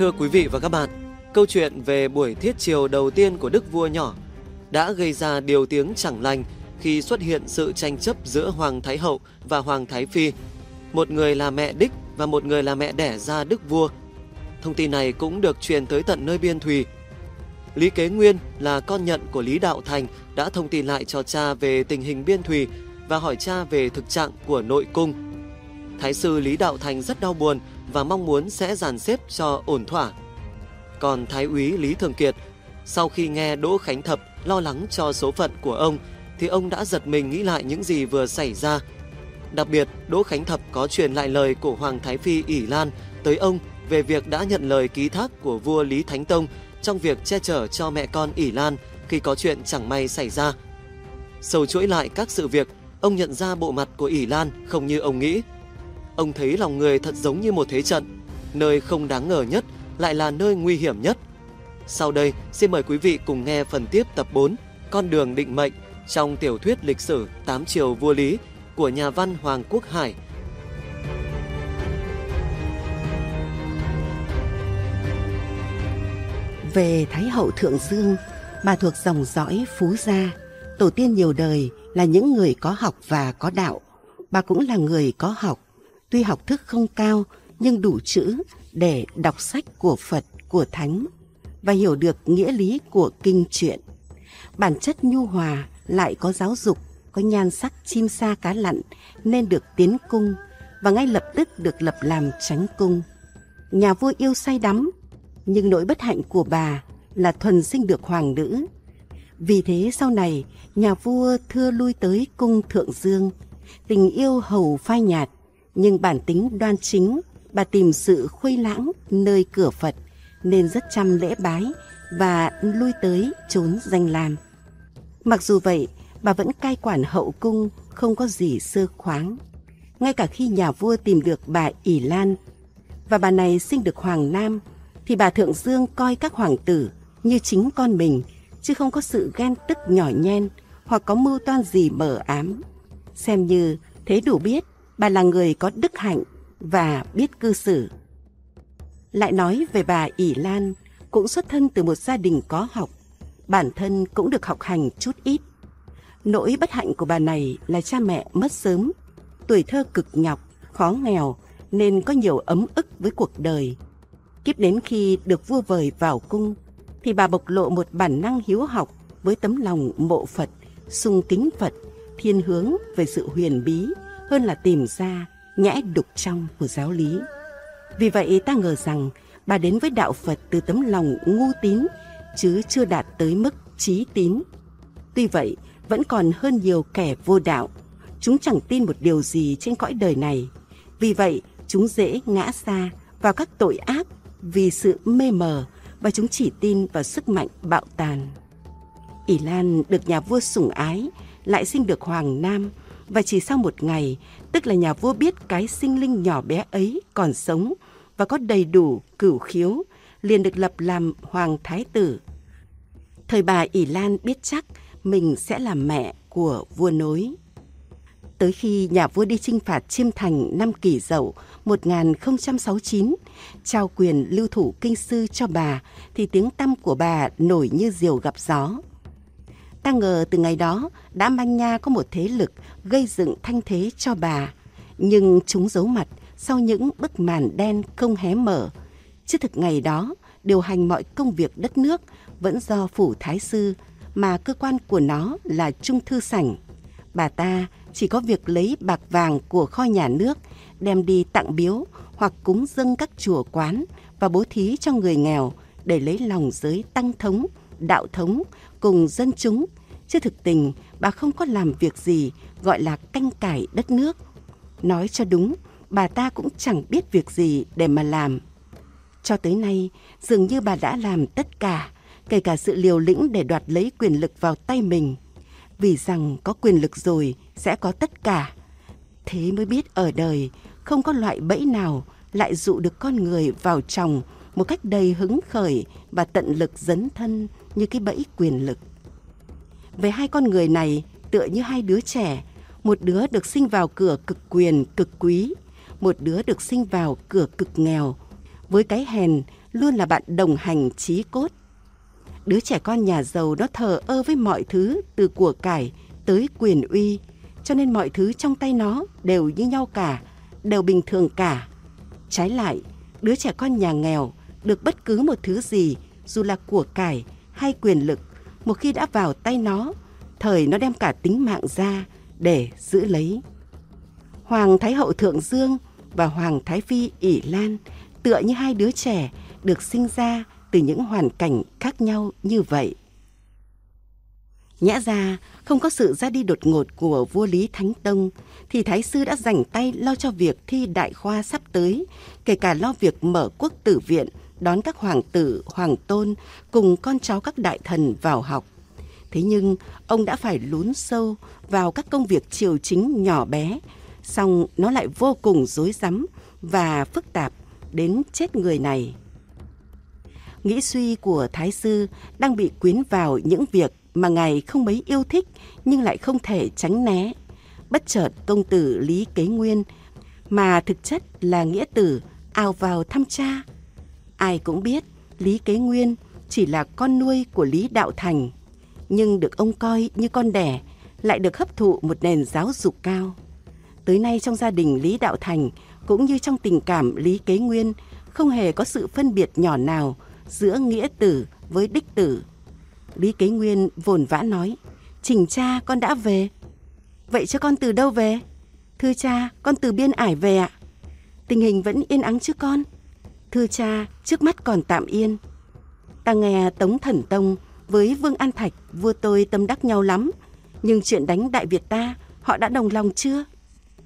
Thưa quý vị và các bạn, câu chuyện về buổi thiết triều đầu tiên của đức vua nhỏ đã gây ra điều tiếng chẳng lành khi xuất hiện sự tranh chấp giữa Hoàng Thái Hậu và Hoàng Thái Phi. Một người là mẹ đích và một người là mẹ đẻ ra đức vua. Thông tin này cũng được truyền tới tận nơi biên thùy. Lý Kế Nguyên là con nhận của Lý Đạo Thành đã thông tin lại cho cha về tình hình biên thùy và hỏi cha về thực trạng của nội cung. Thái sư Lý Đạo Thành rất đau buồn và mong muốn sẽ dàn xếp cho ổn thỏa. Còn Thái úy Lý Thường Kiệt, sau khi nghe Đỗ Khánh Thập lo lắng cho số phận của ông, thì ông đã giật mình nghĩ lại những gì vừa xảy ra. Đặc biệt, Đỗ Khánh Thập có truyền lại lời của Hoàng Thái Phi ỉ Lan tới ông về việc đã nhận lời ký thác của vua Lý Thánh Tông trong việc che chở cho mẹ con ỉ Lan khi có chuyện chẳng may xảy ra. Sầu chuỗi lại các sự việc, ông nhận ra bộ mặt của ỉ Lan không như ông nghĩ – ông thấy lòng người thật giống như một thế trận, nơi không đáng ngờ nhất lại là nơi nguy hiểm nhất. Sau đây, xin mời quý vị cùng nghe phần tiếp tập 4 Con đường định mệnh trong tiểu thuyết lịch sử Tám triều vua Lý của nhà văn Hoàng Quốc Hải. Về Thái hậu Thượng Dương, bà thuộc dòng dõi Phú Gia, tổ tiên nhiều đời là những người có học và có đạo. Bà cũng là người có học, tuy học thức không cao nhưng đủ chữ để đọc sách của Phật, của Thánh và hiểu được nghĩa lý của kinh truyện. Bản chất nhu hòa lại có giáo dục, có nhan sắc chim sa cá lặn nên được tiến cung và ngay lập tức được lập làm tránh cung. Nhà vua yêu say đắm, nhưng nỗi bất hạnh của bà là thuần sinh được hoàng nữ. Vì thế sau này, nhà vua thưa lui tới cung Thượng Dương, tình yêu hầu phai nhạt, nhưng bản tính đoan chính, bà tìm sự khuây lãng nơi cửa Phật nên rất chăm lễ bái và lui tới trốn danh làm. Mặc dù vậy, bà vẫn cai quản hậu cung không có gì sơ khoáng. Ngay cả khi nhà vua tìm được bà ỷ Lan và bà này sinh được Hoàng Nam thì bà Thượng Dương coi các hoàng tử như chính con mình chứ không có sự ghen tức nhỏ nhen hoặc có mưu toan gì mở ám. Xem như thế đủ biết bà là người có đức hạnh và biết cư xử. Lại nói về bà ỷ Lan, cũng xuất thân từ một gia đình có học, bản thân cũng được học hành chút ít. Nỗi bất hạnh của bà này là cha mẹ mất sớm, tuổi thơ cực nhọc, khó nghèo nên có nhiều ấm ức với cuộc đời. Kiếp đến khi được vua vời vào cung thì bà bộc lộ một bản năng hiếu học với tấm lòng mộ Phật, sung kính Phật, thiên hướng về sự huyền bí, hơn là tìm ra nhẽ đục trong của giáo lý. Vì vậy ta ngờ rằng bà đến với đạo Phật từ tấm lòng ngu tín chứ chưa đạt tới mức trí tín. Tuy vậy, vẫn còn hơn nhiều kẻ vô đạo. Chúng chẳng tin một điều gì trên cõi đời này. Vì vậy, chúng dễ ngã xa vào các tội ác vì sự mê mờ và chúng chỉ tin vào sức mạnh bạo tàn. Ỷ Lan được nhà vua sủng ái, lại sinh được Hoàng Nam, và chỉ sau một ngày, tức là nhà vua biết cái sinh linh nhỏ bé ấy còn sống và có đầy đủ cửu khiếu, liền được lập làm hoàng thái tử. Thời bà ỷ Lan biết chắc mình sẽ là mẹ của vua nối. Tới khi nhà vua đi chinh phạt Chiêm Thành năm kỷ dậu 1069, trao quyền lưu thủ kinh sư cho bà, thì tiếng tăm của bà nổi như diều gặp gió. Ta ngờ từ ngày đó, đã manh nha có một thế lực gây dựng thanh thế cho bà. Nhưng chúng giấu mặt sau những bức màn đen không hé mở. Chứ thực ngày đó, điều hành mọi công việc đất nước vẫn do Phủ Thái Sư, mà cơ quan của nó là Trung Thư Sảnh. Bà ta chỉ có việc lấy bạc vàng của kho nhà nước, đem đi tặng biếu hoặc cúng dâng các chùa quán và bố thí cho người nghèo để lấy lòng giới tăng thống, đạo thống cùng dân chúng, chứ thực tình bà không có làm việc gì gọi là canh cải đất nước. Nói cho đúng, bà ta cũng chẳng biết việc gì để mà làm. Cho tới nay, dường như bà đã làm tất cả, kể cả sự liều lĩnh để đoạt lấy quyền lực vào tay mình. Vì rằng có quyền lực rồi sẽ có tất cả. Thế mới biết ở đời không có loại bẫy nào lại dụ được con người vào chồng một cách đầy hứng khởi và tận lực dấn thân như cái bẫy quyền lực. Về hai con người này tựa như hai đứa trẻ, một đứa được sinh vào cửa cực quyền, cực quý, một đứa được sinh vào cửa cực nghèo, với cái hèn luôn là bạn đồng hành trí cốt. Đứa trẻ con nhà giàu nó thờ ơ với mọi thứ từ của cải tới quyền uy, cho nên mọi thứ trong tay nó đều như nhau cả, đều bình thường cả. Trái lại, đứa trẻ con nhà nghèo được bất cứ một thứ gì, dù là của cải hay quyền lực một khi đã vào tay nó thời nó đem cả tính mạng ra để giữ lấy hoàng thái hậu thượng dương và hoàng thái phi ỷ lan tựa như hai đứa trẻ được sinh ra từ những hoàn cảnh khác nhau như vậy Nhã ra không có sự ra đi đột ngột của vua Lý Thánh Tông thì Thái Sư đã dành tay lo cho việc thi đại khoa sắp tới, kể cả lo việc mở quốc tử viện đón các hoàng tử, hoàng tôn cùng con cháu các đại thần vào học. Thế nhưng, ông đã phải lún sâu vào các công việc triều chính nhỏ bé, song nó lại vô cùng rối rắm và phức tạp đến chết người này. Nghĩ suy của Thái Sư đang bị quyến vào những việc mà ngài không mấy yêu thích nhưng lại không thể tránh né. Bất chợt công tử Lý Kế Nguyên mà thực chất là nghĩa tử ao vào thăm cha Ai cũng biết Lý Kế Nguyên chỉ là con nuôi của Lý Đạo Thành, nhưng được ông coi như con đẻ, lại được hấp thụ một nền giáo dục cao. Tới nay trong gia đình Lý Đạo Thành cũng như trong tình cảm Lý Kế Nguyên không hề có sự phân biệt nhỏ nào giữa nghĩa tử với đích tử. Lý Kế Nguyên vồn vã nói, Trình cha con đã về. Vậy cho con từ đâu về? Thưa cha, con từ biên ải về ạ. Tình hình vẫn yên ắng chứ con? thưa cha trước mắt còn tạm yên. Ta nghe Tống Thần Tông với Vương An Thạch, vua tôi tâm đắc nhau lắm, nhưng chuyện đánh Đại Việt ta, họ đã đồng lòng chưa?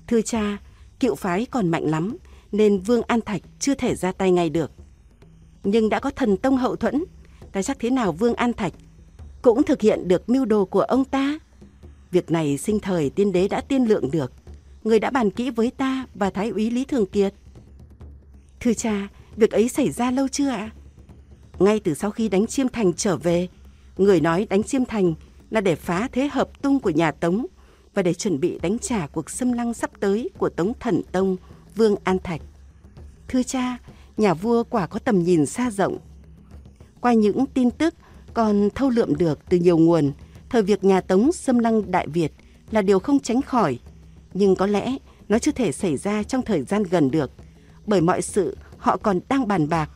Thưa cha, cựu phái còn mạnh lắm, nên Vương An Thạch chưa thể ra tay ngay được. Nhưng đã có thần tông hậu thuẫn, ta chắc thế nào Vương An Thạch cũng thực hiện được mưu đồ của ông ta. Việc này sinh thời tiên đế đã tiên lượng được, người đã bàn kỹ với ta và Thái úy Lý Thường Kiệt. Thưa cha, việc ấy xảy ra lâu chưa ạ? Ngay từ sau khi đánh Chiêm Thành trở về, người nói đánh Chiêm Thành là để phá thế hợp tung của nhà Tống và để chuẩn bị đánh trả cuộc xâm lăng sắp tới của Tống Thần Tông, Vương An Thạch. Thưa cha, nhà vua quả có tầm nhìn xa rộng. Qua những tin tức còn thâu lượm được từ nhiều nguồn, thời việc nhà Tống xâm lăng Đại Việt là điều không tránh khỏi. Nhưng có lẽ nó chưa thể xảy ra trong thời gian gần được, bởi mọi sự họ còn đang bàn bạc,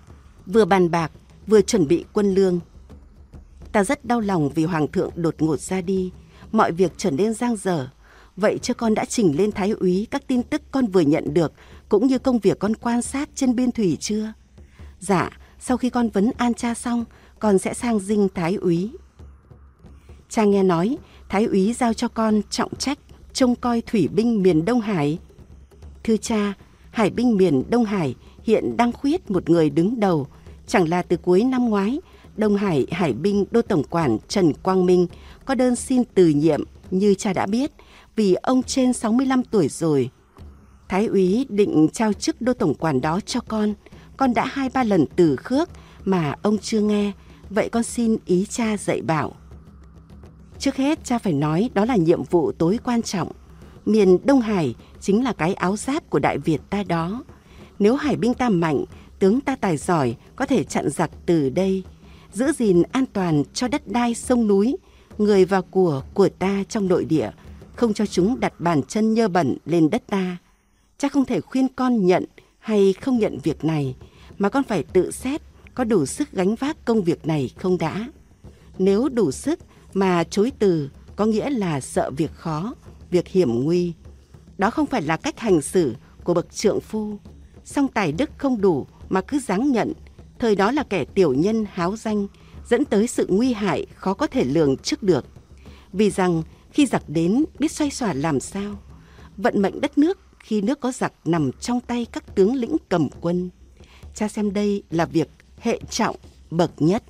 vừa bàn bạc vừa chuẩn bị quân lương. Ta rất đau lòng vì hoàng thượng đột ngột ra đi, mọi việc trở nên giang dở. Vậy cho con đã trình lên thái úy các tin tức con vừa nhận được cũng như công việc con quan sát trên biên thủy chưa? Dạ, sau khi con vấn an cha xong, con sẽ sang dinh thái úy. Cha nghe nói, thái úy giao cho con trọng trách trông coi thủy binh miền Đông Hải. Thưa cha, hải binh miền Đông Hải hiện đang khuyết một người đứng đầu. Chẳng là từ cuối năm ngoái, Đông Hải Hải binh Đô Tổng quản Trần Quang Minh có đơn xin từ nhiệm như cha đã biết vì ông trên 65 tuổi rồi. Thái úy định trao chức Đô Tổng quản đó cho con. Con đã hai ba lần từ khước mà ông chưa nghe. Vậy con xin ý cha dạy bảo. Trước hết cha phải nói đó là nhiệm vụ tối quan trọng. Miền Đông Hải chính là cái áo giáp của Đại Việt ta đó nếu hải binh ta mạnh, tướng ta tài giỏi có thể chặn giặc từ đây, giữ gìn an toàn cho đất đai sông núi, người và của của ta trong nội địa, không cho chúng đặt bàn chân nhơ bẩn lên đất ta. Cha không thể khuyên con nhận hay không nhận việc này, mà con phải tự xét có đủ sức gánh vác công việc này không đã. Nếu đủ sức mà chối từ có nghĩa là sợ việc khó, việc hiểm nguy. Đó không phải là cách hành xử của bậc trượng phu song tài đức không đủ mà cứ dáng nhận, thời đó là kẻ tiểu nhân háo danh, dẫn tới sự nguy hại khó có thể lường trước được. Vì rằng khi giặc đến biết xoay xòa làm sao, vận mệnh đất nước khi nước có giặc nằm trong tay các tướng lĩnh cầm quân. Cha xem đây là việc hệ trọng bậc nhất.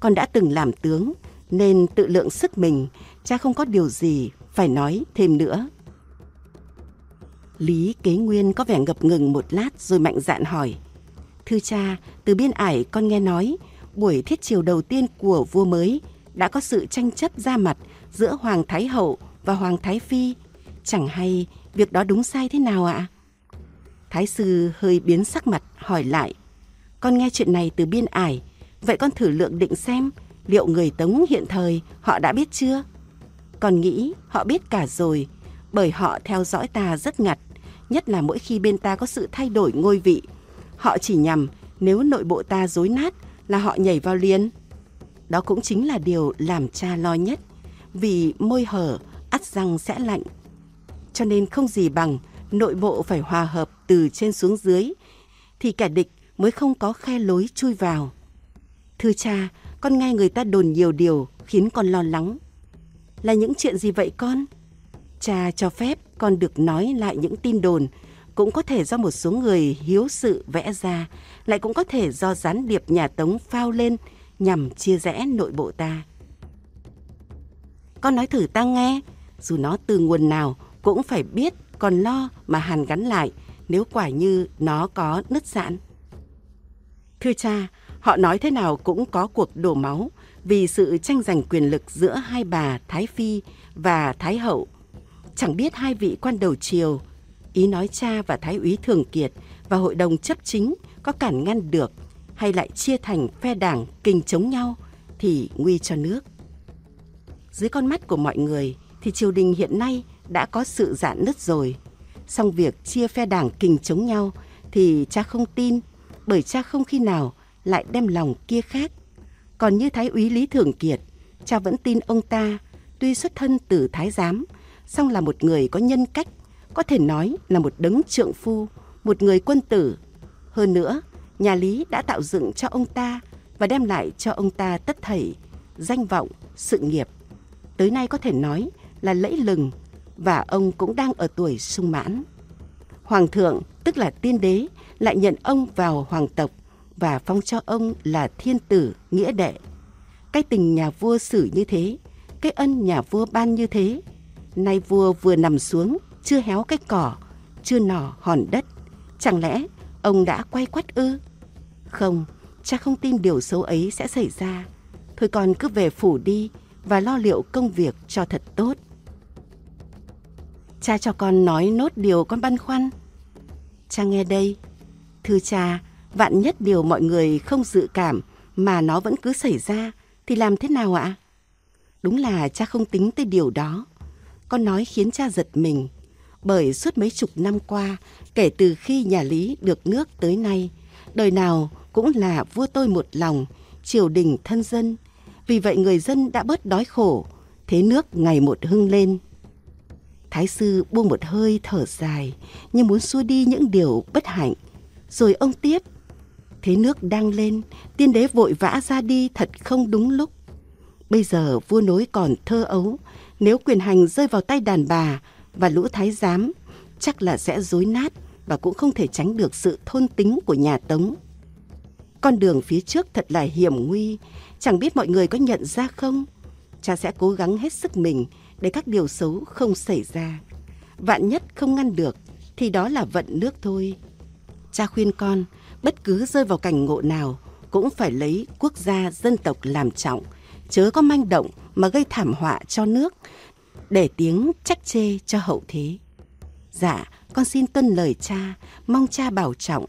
Con đã từng làm tướng nên tự lượng sức mình, cha không có điều gì phải nói thêm nữa. Lý Kế Nguyên có vẻ ngập ngừng một lát rồi mạnh dạn hỏi. Thưa cha, từ biên ải con nghe nói, buổi thiết triều đầu tiên của vua mới đã có sự tranh chấp ra mặt giữa Hoàng Thái Hậu và Hoàng Thái Phi. Chẳng hay việc đó đúng sai thế nào ạ? Thái sư hơi biến sắc mặt hỏi lại. Con nghe chuyện này từ biên ải, vậy con thử lượng định xem liệu người Tống hiện thời họ đã biết chưa? Con nghĩ họ biết cả rồi, bởi họ theo dõi ta rất ngặt nhất là mỗi khi bên ta có sự thay đổi ngôi vị. Họ chỉ nhằm nếu nội bộ ta rối nát là họ nhảy vào liền. Đó cũng chính là điều làm cha lo nhất, vì môi hở, ắt răng sẽ lạnh. Cho nên không gì bằng nội bộ phải hòa hợp từ trên xuống dưới, thì kẻ địch mới không có khe lối chui vào. Thưa cha, con nghe người ta đồn nhiều điều khiến con lo lắng. Là những chuyện gì vậy con? cha cho phép con được nói lại những tin đồn cũng có thể do một số người hiếu sự vẽ ra, lại cũng có thể do gián điệp nhà Tống phao lên nhằm chia rẽ nội bộ ta. Con nói thử ta nghe, dù nó từ nguồn nào cũng phải biết còn lo mà hàn gắn lại nếu quả như nó có nứt giãn. Thưa cha, họ nói thế nào cũng có cuộc đổ máu vì sự tranh giành quyền lực giữa hai bà Thái Phi và Thái Hậu – chẳng biết hai vị quan đầu triều, ý nói cha và Thái úy Thường Kiệt và hội đồng chấp chính có cản ngăn được hay lại chia thành phe đảng kình chống nhau thì nguy cho nước. Dưới con mắt của mọi người thì triều đình hiện nay đã có sự giãn nứt rồi. Song việc chia phe đảng kình chống nhau thì cha không tin bởi cha không khi nào lại đem lòng kia khác. Còn như Thái úy Lý Thường Kiệt, cha vẫn tin ông ta tuy xuất thân từ Thái Giám song là một người có nhân cách, có thể nói là một đấng trượng phu, một người quân tử. Hơn nữa, nhà Lý đã tạo dựng cho ông ta và đem lại cho ông ta tất thảy danh vọng, sự nghiệp. Tới nay có thể nói là lẫy lừng và ông cũng đang ở tuổi sung mãn. Hoàng thượng, tức là tiên đế, lại nhận ông vào hoàng tộc và phong cho ông là thiên tử, nghĩa đệ. Cái tình nhà vua xử như thế, cái ân nhà vua ban như thế, nay vua vừa nằm xuống, chưa héo cái cỏ, chưa nỏ hòn đất. Chẳng lẽ ông đã quay quắt ư? Không, cha không tin điều xấu ấy sẽ xảy ra. Thôi con cứ về phủ đi và lo liệu công việc cho thật tốt. Cha cho con nói nốt điều con băn khoăn. Cha nghe đây. Thưa cha, vạn nhất điều mọi người không dự cảm mà nó vẫn cứ xảy ra thì làm thế nào ạ? Đúng là cha không tính tới điều đó con nói khiến cha giật mình. Bởi suốt mấy chục năm qua, kể từ khi nhà Lý được nước tới nay, đời nào cũng là vua tôi một lòng, triều đình thân dân. Vì vậy người dân đã bớt đói khổ, thế nước ngày một hưng lên. Thái sư buông một hơi thở dài như muốn xua đi những điều bất hạnh. Rồi ông tiếp, thế nước đang lên, tiên đế vội vã ra đi thật không đúng lúc. Bây giờ vua nối còn thơ ấu, nếu quyền hành rơi vào tay đàn bà và lũ thái giám, chắc là sẽ rối nát và cũng không thể tránh được sự thôn tính của nhà Tống. Con đường phía trước thật là hiểm nguy, chẳng biết mọi người có nhận ra không? Cha sẽ cố gắng hết sức mình để các điều xấu không xảy ra. Vạn nhất không ngăn được thì đó là vận nước thôi. Cha khuyên con, bất cứ rơi vào cảnh ngộ nào cũng phải lấy quốc gia dân tộc làm trọng chớ có manh động mà gây thảm họa cho nước, để tiếng trách chê cho hậu thế. Dạ, con xin tuân lời cha, mong cha bảo trọng.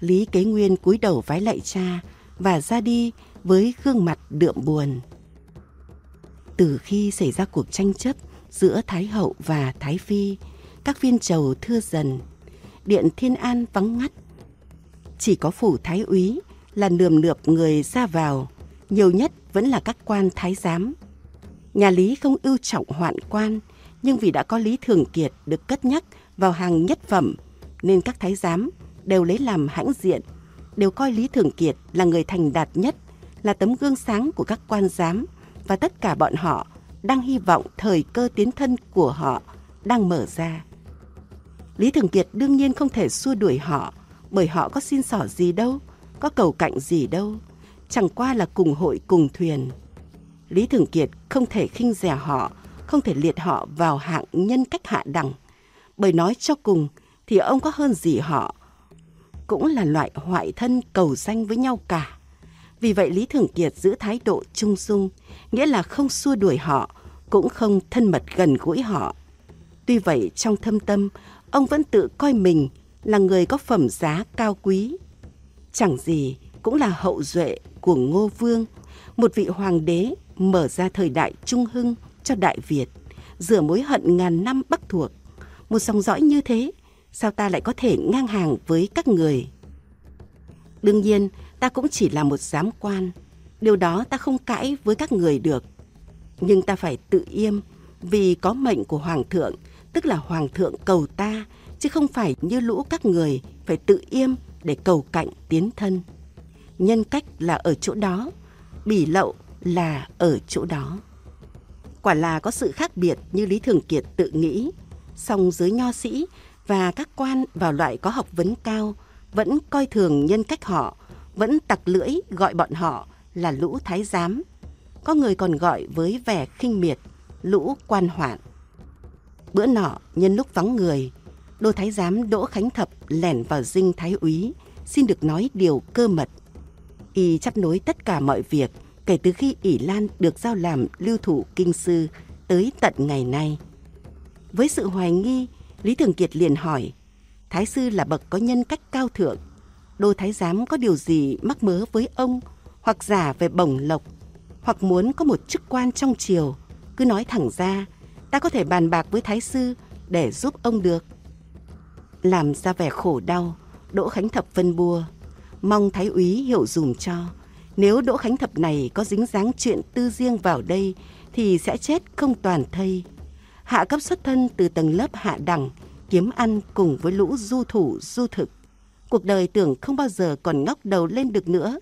Lý Kế Nguyên cúi đầu vái lạy cha và ra đi với gương mặt đượm buồn. Từ khi xảy ra cuộc tranh chấp giữa Thái Hậu và Thái Phi, các viên chầu thưa dần, điện Thiên An vắng ngắt. Chỉ có phủ Thái Úy là nườm nượp người ra vào, nhiều nhất vẫn là các quan thái giám. Nhà Lý không ưu trọng hoạn quan, nhưng vì đã có Lý Thường Kiệt được cất nhắc vào hàng nhất phẩm, nên các thái giám đều lấy làm hãnh diện, đều coi Lý Thường Kiệt là người thành đạt nhất, là tấm gương sáng của các quan giám và tất cả bọn họ đang hy vọng thời cơ tiến thân của họ đang mở ra. Lý Thường Kiệt đương nhiên không thể xua đuổi họ, bởi họ có xin xỏ gì đâu, có cầu cạnh gì đâu chẳng qua là cùng hội cùng thuyền. Lý Thường Kiệt không thể khinh rẻ họ, không thể liệt họ vào hạng nhân cách hạ đẳng. Bởi nói cho cùng thì ông có hơn gì họ. Cũng là loại hoại thân cầu danh với nhau cả. Vì vậy Lý Thường Kiệt giữ thái độ trung dung, nghĩa là không xua đuổi họ, cũng không thân mật gần gũi họ. Tuy vậy trong thâm tâm, ông vẫn tự coi mình là người có phẩm giá cao quý. Chẳng gì cũng là hậu duệ của Ngô Vương, một vị hoàng đế mở ra thời đại trung hưng cho Đại Việt, rửa mối hận ngàn năm bắc thuộc. Một dòng dõi như thế, sao ta lại có thể ngang hàng với các người? Đương nhiên, ta cũng chỉ là một giám quan. Điều đó ta không cãi với các người được. Nhưng ta phải tự yêm vì có mệnh của Hoàng thượng, tức là Hoàng thượng cầu ta, chứ không phải như lũ các người phải tự yêm để cầu cạnh tiến thân nhân cách là ở chỗ đó bỉ lậu là ở chỗ đó quả là có sự khác biệt như lý thường kiệt tự nghĩ song giới nho sĩ và các quan vào loại có học vấn cao vẫn coi thường nhân cách họ vẫn tặc lưỡi gọi bọn họ là lũ thái giám có người còn gọi với vẻ khinh miệt lũ quan hoạn bữa nọ nhân lúc vắng người đô thái giám đỗ khánh thập lẻn vào dinh thái úy xin được nói điều cơ mật y chấp nối tất cả mọi việc kể từ khi ỷ lan được giao làm lưu thủ kinh sư tới tận ngày nay với sự hoài nghi lý thường kiệt liền hỏi thái sư là bậc có nhân cách cao thượng đô thái giám có điều gì mắc mớ với ông hoặc giả về bổng lộc hoặc muốn có một chức quan trong triều cứ nói thẳng ra ta có thể bàn bạc với thái sư để giúp ông được làm ra vẻ khổ đau đỗ khánh thập phân bua mong Thái úy hiểu dùm cho. Nếu Đỗ Khánh Thập này có dính dáng chuyện tư riêng vào đây thì sẽ chết không toàn thây. Hạ cấp xuất thân từ tầng lớp hạ đẳng, kiếm ăn cùng với lũ du thủ du thực. Cuộc đời tưởng không bao giờ còn ngóc đầu lên được nữa.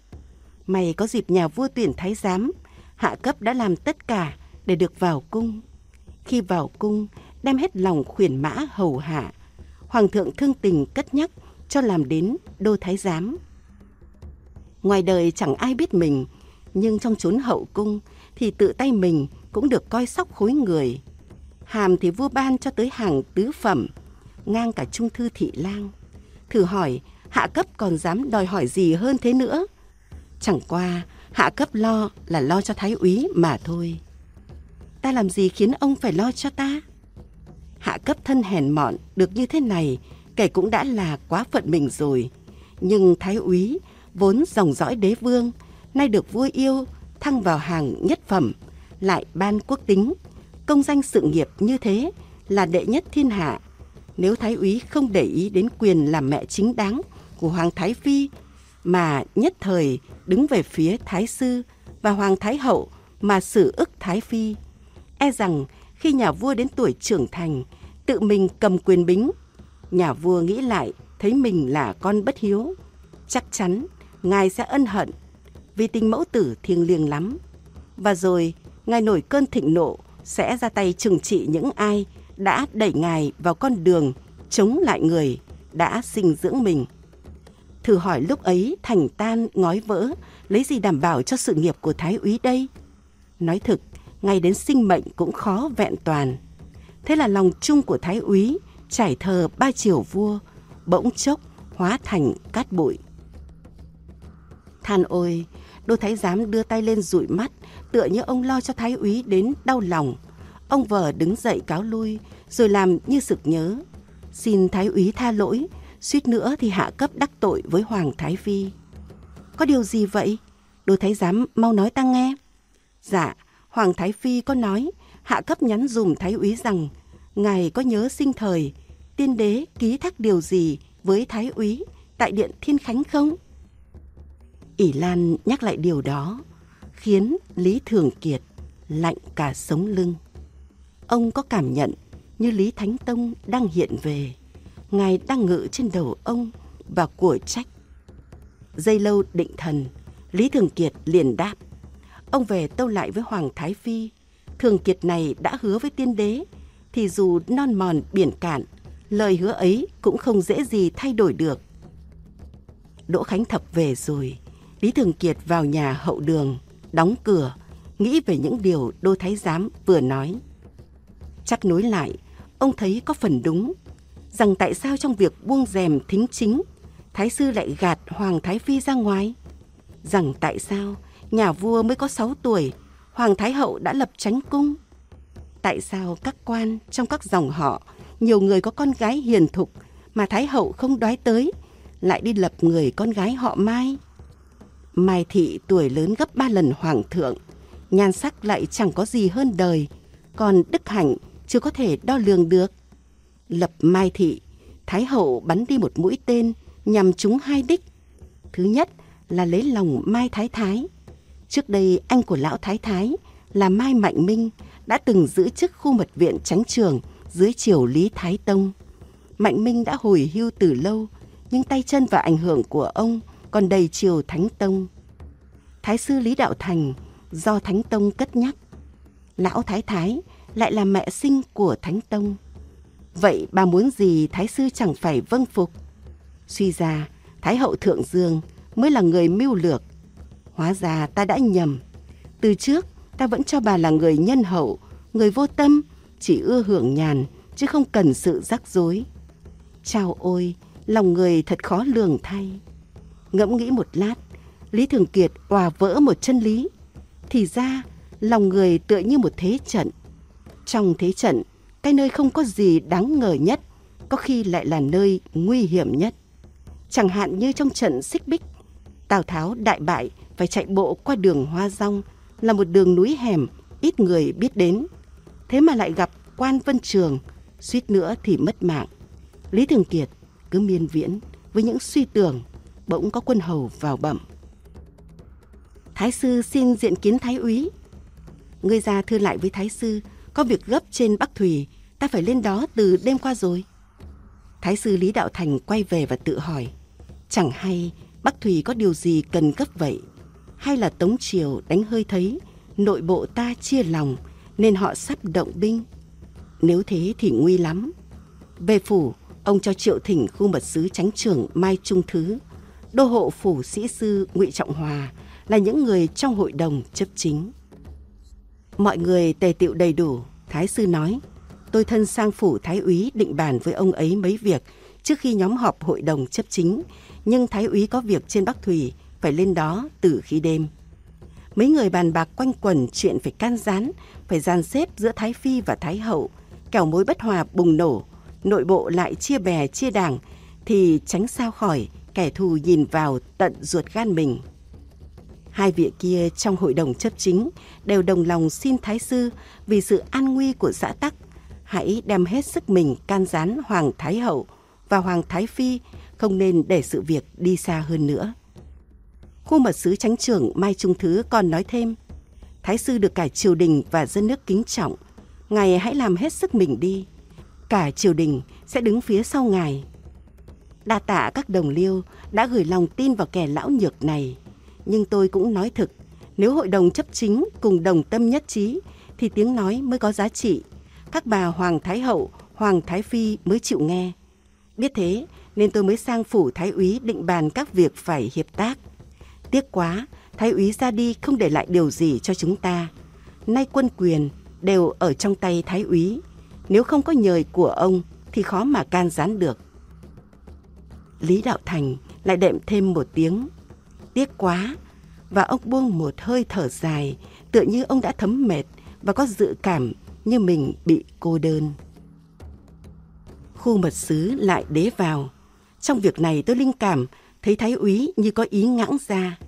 mày có dịp nhà vua tuyển thái giám, hạ cấp đã làm tất cả để được vào cung. Khi vào cung, đem hết lòng khuyển mã hầu hạ. Hoàng thượng thương tình cất nhắc cho làm đến đô thái giám. Ngoài đời chẳng ai biết mình, nhưng trong chốn hậu cung thì tự tay mình cũng được coi sóc khối người. Hàm thì vua ban cho tới hàng tứ phẩm, ngang cả trung thư thị lang. Thử hỏi, hạ cấp còn dám đòi hỏi gì hơn thế nữa? Chẳng qua, hạ cấp lo là lo cho thái úy mà thôi. Ta làm gì khiến ông phải lo cho ta? Hạ cấp thân hèn mọn được như thế này, kẻ cũng đã là quá phận mình rồi. Nhưng thái úy vốn dòng dõi đế vương, nay được vua yêu thăng vào hàng nhất phẩm, lại ban quốc tính. Công danh sự nghiệp như thế là đệ nhất thiên hạ. Nếu Thái úy không để ý đến quyền làm mẹ chính đáng của Hoàng Thái Phi, mà nhất thời đứng về phía Thái Sư và Hoàng Thái Hậu mà xử ức Thái Phi, e rằng khi nhà vua đến tuổi trưởng thành, tự mình cầm quyền bính, nhà vua nghĩ lại thấy mình là con bất hiếu. Chắc chắn Ngài sẽ ân hận vì tình mẫu tử thiêng liêng lắm. Và rồi, Ngài nổi cơn thịnh nộ sẽ ra tay trừng trị những ai đã đẩy Ngài vào con đường chống lại người đã sinh dưỡng mình. Thử hỏi lúc ấy thành tan, ngói vỡ, lấy gì đảm bảo cho sự nghiệp của Thái úy đây? Nói thực, ngay đến sinh mệnh cũng khó vẹn toàn. Thế là lòng chung của Thái úy trải thờ ba triều vua, bỗng chốc hóa thành cát bụi. Than ôi, Đô Thái Giám đưa tay lên dụi mắt, tựa như ông lo cho Thái úy đến đau lòng. Ông vợ đứng dậy cáo lui, rồi làm như sực nhớ. Xin Thái úy tha lỗi, suýt nữa thì hạ cấp đắc tội với Hoàng Thái Phi. Có điều gì vậy? Đô Thái Giám mau nói ta nghe. Dạ, Hoàng Thái Phi có nói, hạ cấp nhắn dùm Thái úy rằng, Ngài có nhớ sinh thời, tiên đế ký thác điều gì với Thái úy tại điện Thiên Khánh không? ỷ lan nhắc lại điều đó khiến lý thường kiệt lạnh cả sống lưng ông có cảm nhận như lý thánh tông đang hiện về ngài đang ngự trên đầu ông và của trách dây lâu định thần lý thường kiệt liền đáp ông về tâu lại với hoàng thái phi thường kiệt này đã hứa với tiên đế thì dù non mòn biển cạn lời hứa ấy cũng không dễ gì thay đổi được đỗ khánh thập về rồi Lý Thường Kiệt vào nhà hậu đường, đóng cửa, nghĩ về những điều Đô Thái Giám vừa nói. Chắc nối lại, ông thấy có phần đúng, rằng tại sao trong việc buông rèm thính chính, Thái Sư lại gạt Hoàng Thái Phi ra ngoài? Rằng tại sao nhà vua mới có 6 tuổi, Hoàng Thái Hậu đã lập tránh cung? Tại sao các quan trong các dòng họ, nhiều người có con gái hiền thục mà Thái Hậu không đoái tới, lại đi lập người con gái họ Mai? Mai Thị tuổi lớn gấp ba lần Hoàng thượng, nhan sắc lại chẳng có gì hơn đời, còn Đức Hạnh chưa có thể đo lường được. Lập Mai Thị, Thái Hậu bắn đi một mũi tên nhằm trúng hai đích. Thứ nhất là lấy lòng Mai Thái Thái. Trước đây anh của lão Thái Thái là Mai Mạnh Minh đã từng giữ chức khu mật viện tránh trường dưới triều Lý Thái Tông. Mạnh Minh đã hồi hưu từ lâu, nhưng tay chân và ảnh hưởng của ông – còn đầy chiều Thánh Tông. Thái sư Lý Đạo Thành do Thánh Tông cất nhắc. Lão Thái Thái lại là mẹ sinh của Thánh Tông. Vậy bà muốn gì Thái sư chẳng phải vâng phục? Suy ra, Thái hậu Thượng Dương mới là người mưu lược. Hóa ra ta đã nhầm. Từ trước, ta vẫn cho bà là người nhân hậu, người vô tâm, chỉ ưa hưởng nhàn, chứ không cần sự rắc rối. Chào ôi, lòng người thật khó lường thay. Ngẫm nghĩ một lát, Lý Thường Kiệt hòa vỡ một chân lý. Thì ra, lòng người tựa như một thế trận. Trong thế trận, cái nơi không có gì đáng ngờ nhất, có khi lại là nơi nguy hiểm nhất. Chẳng hạn như trong trận xích bích, Tào Tháo đại bại phải chạy bộ qua đường Hoa Rong là một đường núi hẻm ít người biết đến. Thế mà lại gặp quan vân trường, suýt nữa thì mất mạng. Lý Thường Kiệt cứ miên viễn với những suy tưởng bỗng có quân hầu vào bẩm thái sư xin diện kiến thái úy ngươi ra thưa lại với thái sư có việc gấp trên bắc thủy ta phải lên đó từ đêm qua rồi thái sư lý đạo thành quay về và tự hỏi chẳng hay bắc thủy có điều gì cần gấp vậy hay là tống triều đánh hơi thấy nội bộ ta chia lòng nên họ sắp động binh nếu thế thì nguy lắm về phủ ông cho triệu thỉnh khu mật sứ tránh trưởng mai trung thứ đô hộ phủ sĩ sư Ngụy Trọng Hòa là những người trong hội đồng chấp chính. Mọi người tề tựu đầy đủ, Thái sư nói, tôi thân sang phủ Thái úy định bàn với ông ấy mấy việc trước khi nhóm họp hội đồng chấp chính, nhưng Thái úy có việc trên Bắc Thủy, phải lên đó từ khi đêm. Mấy người bàn bạc quanh quẩn chuyện phải can gián, phải dàn xếp giữa Thái Phi và Thái Hậu, kẻo mối bất hòa bùng nổ, nội bộ lại chia bè chia đảng, thì tránh sao khỏi kẻ thù nhìn vào tận ruột gan mình. Hai vị kia trong hội đồng chấp chính đều đồng lòng xin Thái Sư vì sự an nguy của xã Tắc, hãy đem hết sức mình can gián Hoàng Thái Hậu và Hoàng Thái Phi, không nên để sự việc đi xa hơn nữa. Khu mật sứ tránh trưởng Mai Trung Thứ còn nói thêm, Thái Sư được cả triều đình và dân nước kính trọng, Ngài hãy làm hết sức mình đi. Cả triều đình sẽ đứng phía sau Ngài Đa tạ các đồng liêu đã gửi lòng tin vào kẻ lão nhược này. Nhưng tôi cũng nói thực, nếu hội đồng chấp chính cùng đồng tâm nhất trí, thì tiếng nói mới có giá trị. Các bà Hoàng Thái Hậu, Hoàng Thái Phi mới chịu nghe. Biết thế, nên tôi mới sang phủ Thái úy định bàn các việc phải hiệp tác. Tiếc quá, Thái úy ra đi không để lại điều gì cho chúng ta. Nay quân quyền đều ở trong tay Thái úy. Nếu không có nhời của ông thì khó mà can gián được. Lý Đạo Thành lại đệm thêm một tiếng. Tiếc quá, và ông buông một hơi thở dài, tựa như ông đã thấm mệt và có dự cảm như mình bị cô đơn. Khu mật sứ lại đế vào. Trong việc này tôi linh cảm thấy thái úy như có ý ngãng ra.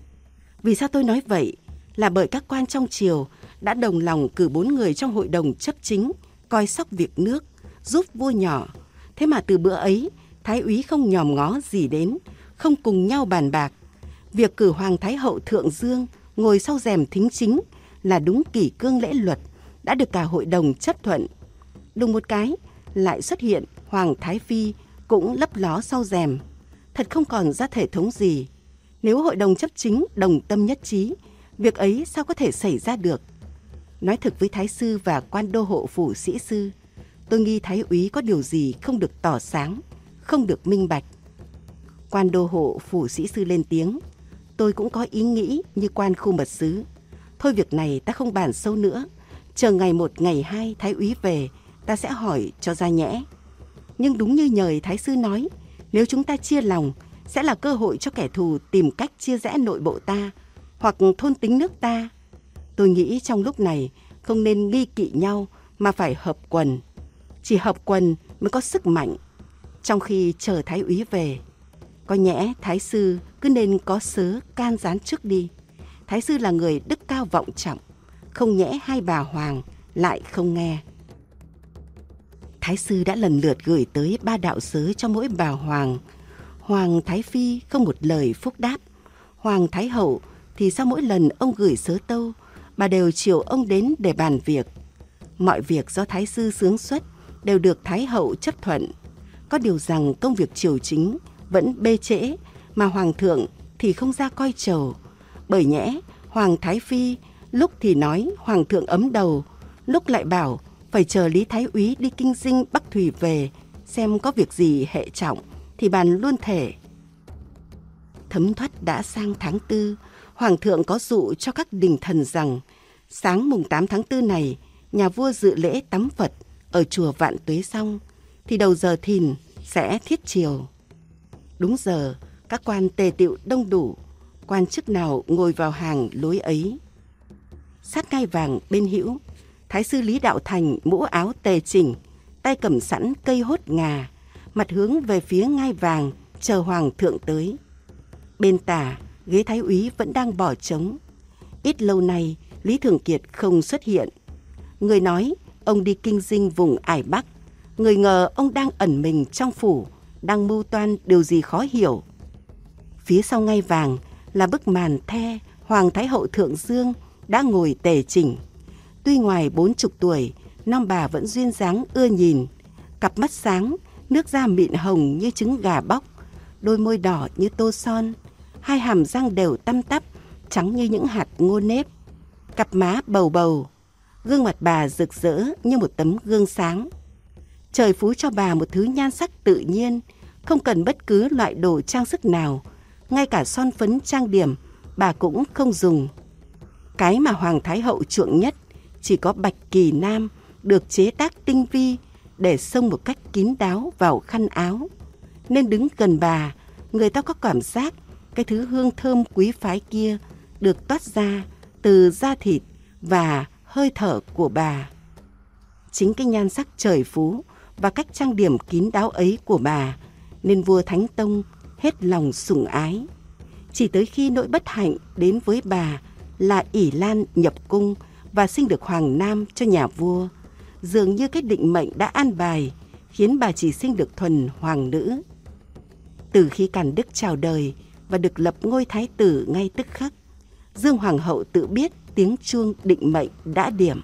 Vì sao tôi nói vậy? Là bởi các quan trong triều đã đồng lòng cử bốn người trong hội đồng chấp chính coi sóc việc nước, giúp vua nhỏ. Thế mà từ bữa ấy, thái úy không nhòm ngó gì đến, không cùng nhau bàn bạc. Việc cử Hoàng Thái Hậu Thượng Dương ngồi sau rèm thính chính là đúng kỷ cương lễ luật, đã được cả hội đồng chấp thuận. Đúng một cái, lại xuất hiện Hoàng Thái Phi cũng lấp ló sau rèm. Thật không còn ra thể thống gì. Nếu hội đồng chấp chính đồng tâm nhất trí, việc ấy sao có thể xảy ra được? Nói thực với Thái Sư và quan đô hộ phủ sĩ sư, tôi nghi Thái úy có điều gì không được tỏ sáng không được minh bạch. Quan đô hộ phủ sĩ sư lên tiếng, tôi cũng có ý nghĩ như quan khu mật sứ. Thôi việc này ta không bàn sâu nữa, chờ ngày một ngày hai thái úy về, ta sẽ hỏi cho ra nhẽ. Nhưng đúng như nhời thái sư nói, nếu chúng ta chia lòng, sẽ là cơ hội cho kẻ thù tìm cách chia rẽ nội bộ ta hoặc thôn tính nước ta. Tôi nghĩ trong lúc này không nên nghi kỵ nhau mà phải hợp quần. Chỉ hợp quần mới có sức mạnh trong khi chờ Thái úy về, có nhẽ Thái sư cứ nên có sớ can gián trước đi. Thái sư là người đức cao vọng trọng, không nhẽ hai bà Hoàng lại không nghe. Thái sư đã lần lượt gửi tới ba đạo sớ cho mỗi bà Hoàng. Hoàng Thái Phi không một lời phúc đáp. Hoàng Thái Hậu thì sau mỗi lần ông gửi sớ tâu, bà đều chiều ông đến để bàn việc. Mọi việc do Thái sư sướng xuất đều được Thái Hậu chấp thuận có điều rằng công việc triều chính vẫn bê trễ mà hoàng thượng thì không ra coi chầu bởi nhẽ hoàng thái phi lúc thì nói hoàng thượng ấm đầu lúc lại bảo phải chờ lý thái úy đi kinh dinh bắc thủy về xem có việc gì hệ trọng thì bàn luôn thể thấm thoát đã sang tháng tư hoàng thượng có dụ cho các đình thần rằng sáng mùng 8 tháng 4 này nhà vua dự lễ tắm Phật ở chùa Vạn Tuế xong thì đầu giờ thìn sẽ thiết chiều. Đúng giờ, các quan tề tiệu đông đủ, quan chức nào ngồi vào hàng lối ấy. Sát ngay vàng bên hữu, Thái sư Lý Đạo Thành mũ áo tề chỉnh, tay cầm sẵn cây hốt ngà, mặt hướng về phía ngai vàng chờ hoàng thượng tới. Bên tả, ghế thái úy vẫn đang bỏ trống. Ít lâu nay, Lý Thường Kiệt không xuất hiện. Người nói, ông đi kinh dinh vùng Ải Bắc, người ngờ ông đang ẩn mình trong phủ, đang mưu toan điều gì khó hiểu. Phía sau ngay vàng là bức màn the Hoàng Thái Hậu Thượng Dương đã ngồi tề chỉnh. Tuy ngoài bốn chục tuổi, non bà vẫn duyên dáng ưa nhìn. Cặp mắt sáng, nước da mịn hồng như trứng gà bóc, đôi môi đỏ như tô son, hai hàm răng đều tăm tắp, trắng như những hạt ngô nếp. Cặp má bầu bầu, gương mặt bà rực rỡ như một tấm gương sáng. Trời phú cho bà một thứ nhan sắc tự nhiên, không cần bất cứ loại đồ trang sức nào, ngay cả son phấn trang điểm bà cũng không dùng. Cái mà Hoàng Thái Hậu chuộng nhất chỉ có bạch kỳ nam được chế tác tinh vi để xông một cách kín đáo vào khăn áo. Nên đứng gần bà, người ta có cảm giác cái thứ hương thơm quý phái kia được toát ra từ da thịt và hơi thở của bà. Chính cái nhan sắc trời phú và cách trang điểm kín đáo ấy của bà nên vua Thánh Tông hết lòng sủng ái. Chỉ tới khi nỗi bất hạnh đến với bà là ỷ Lan nhập cung và sinh được Hoàng Nam cho nhà vua, dường như cái định mệnh đã an bài khiến bà chỉ sinh được thuần hoàng nữ. Từ khi Càn Đức chào đời và được lập ngôi thái tử ngay tức khắc, Dương Hoàng hậu tự biết tiếng chuông định mệnh đã điểm.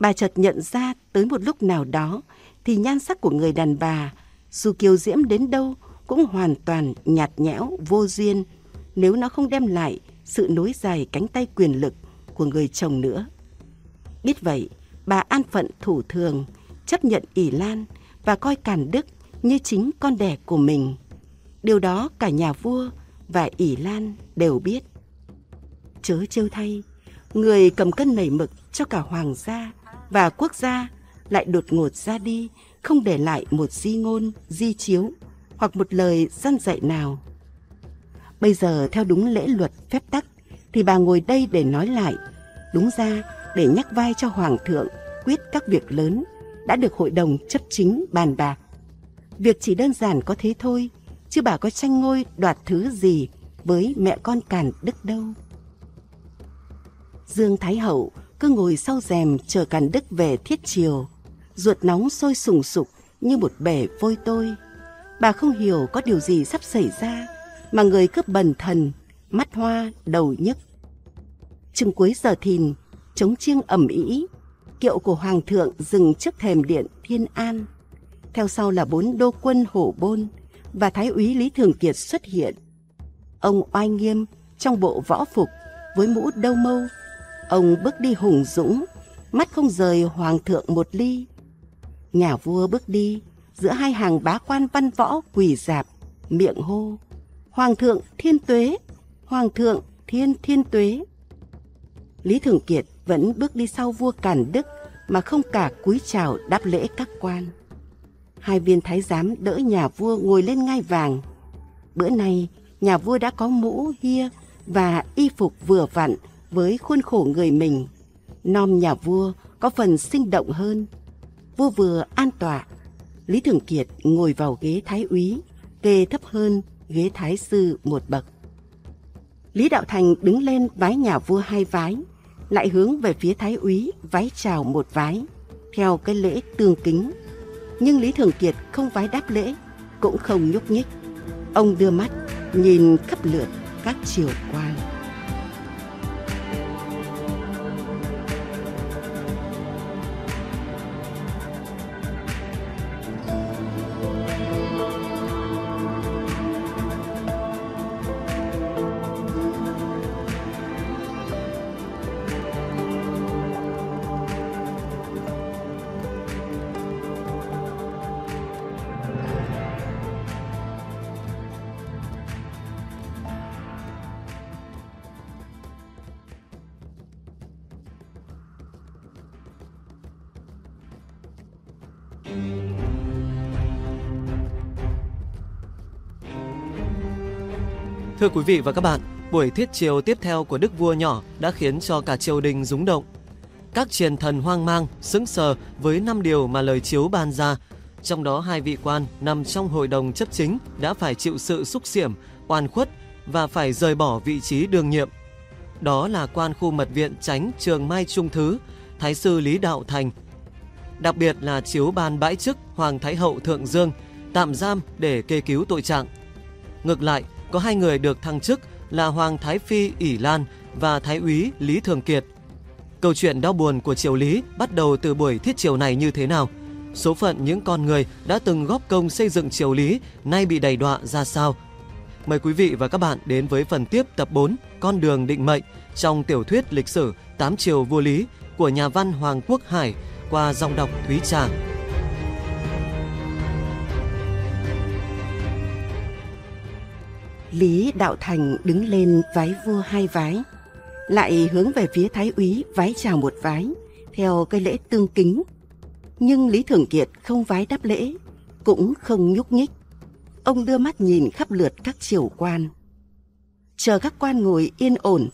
Bà chợt nhận ra tới một lúc nào đó thì nhan sắc của người đàn bà, dù kiều diễm đến đâu cũng hoàn toàn nhạt nhẽo, vô duyên nếu nó không đem lại sự nối dài cánh tay quyền lực của người chồng nữa. Biết vậy, bà an phận thủ thường, chấp nhận ỷ Lan và coi Càn Đức như chính con đẻ của mình. Điều đó cả nhà vua và ỷ Lan đều biết. Chớ trêu thay, người cầm cân nảy mực cho cả hoàng gia và quốc gia lại đột ngột ra đi, không để lại một di ngôn, di chiếu hoặc một lời dân dạy nào. Bây giờ theo đúng lễ luật phép tắc thì bà ngồi đây để nói lại, đúng ra để nhắc vai cho Hoàng thượng quyết các việc lớn đã được hội đồng chấp chính bàn bạc. Việc chỉ đơn giản có thế thôi, chứ bà có tranh ngôi đoạt thứ gì với mẹ con càn đức đâu. Dương Thái Hậu cứ ngồi sau rèm chờ càn đức về thiết triều, ruột nóng sôi sùng sục như một bể vôi tôi. Bà không hiểu có điều gì sắp xảy ra mà người cướp bần thần, mắt hoa, đầu nhức. Chừng cuối giờ thìn, chống chiêng ẩm ý, kiệu của Hoàng thượng dừng trước thềm điện Thiên An. Theo sau là bốn đô quân hổ bôn và Thái úy Lý Thường Kiệt xuất hiện. Ông oai nghiêm trong bộ võ phục với mũ đâu mâu. Ông bước đi hùng dũng, mắt không rời Hoàng thượng một ly Nhà vua bước đi, giữa hai hàng bá quan văn võ quỳ dạp, miệng hô. Hoàng thượng thiên tuế, hoàng thượng thiên thiên tuế. Lý Thường Kiệt vẫn bước đi sau vua Càn Đức mà không cả cúi chào đáp lễ các quan. Hai viên thái giám đỡ nhà vua ngồi lên ngai vàng. Bữa nay, nhà vua đã có mũ, hia và y phục vừa vặn với khuôn khổ người mình. Nom nhà vua có phần sinh động hơn, vua vừa an tọa. Lý Thường Kiệt ngồi vào ghế thái úy, kê thấp hơn ghế thái sư một bậc. Lý Đạo Thành đứng lên vái nhà vua hai vái, lại hướng về phía thái úy vái chào một vái, theo cái lễ tương kính. Nhưng Lý Thường Kiệt không vái đáp lễ, cũng không nhúc nhích. Ông đưa mắt nhìn khắp lượt các triều quan. Thưa quý vị và các bạn, buổi thiết triều tiếp theo của đức vua nhỏ đã khiến cho cả triều đình rúng động. Các triền thần hoang mang, sững sờ với năm điều mà lời chiếu ban ra, trong đó hai vị quan nằm trong hội đồng chấp chính đã phải chịu sự xúc xiểm, oan khuất và phải rời bỏ vị trí đương nhiệm. Đó là quan khu mật viện tránh trường Mai Trung Thứ, Thái sư Lý Đạo Thành. Đặc biệt là chiếu ban bãi chức Hoàng Thái Hậu Thượng Dương, tạm giam để kê cứu tội trạng. Ngược lại, có hai người được thăng chức là Hoàng Thái Phi ỷ Lan và Thái úy Lý Thường Kiệt. Câu chuyện đau buồn của triều Lý bắt đầu từ buổi thiết triều này như thế nào? Số phận những con người đã từng góp công xây dựng triều Lý nay bị đẩy đọa ra sao? Mời quý vị và các bạn đến với phần tiếp tập 4 Con đường định mệnh trong tiểu thuyết lịch sử Tám triều vua Lý của nhà văn Hoàng Quốc Hải qua dòng đọc Thúy Tràng. Lý Đạo Thành đứng lên vái vua hai vái, lại hướng về phía Thái úy vái chào một vái, theo cái lễ tương kính. Nhưng Lý Thường Kiệt không vái đáp lễ, cũng không nhúc nhích. Ông đưa mắt nhìn khắp lượt các triều quan. Chờ các quan ngồi yên ổn,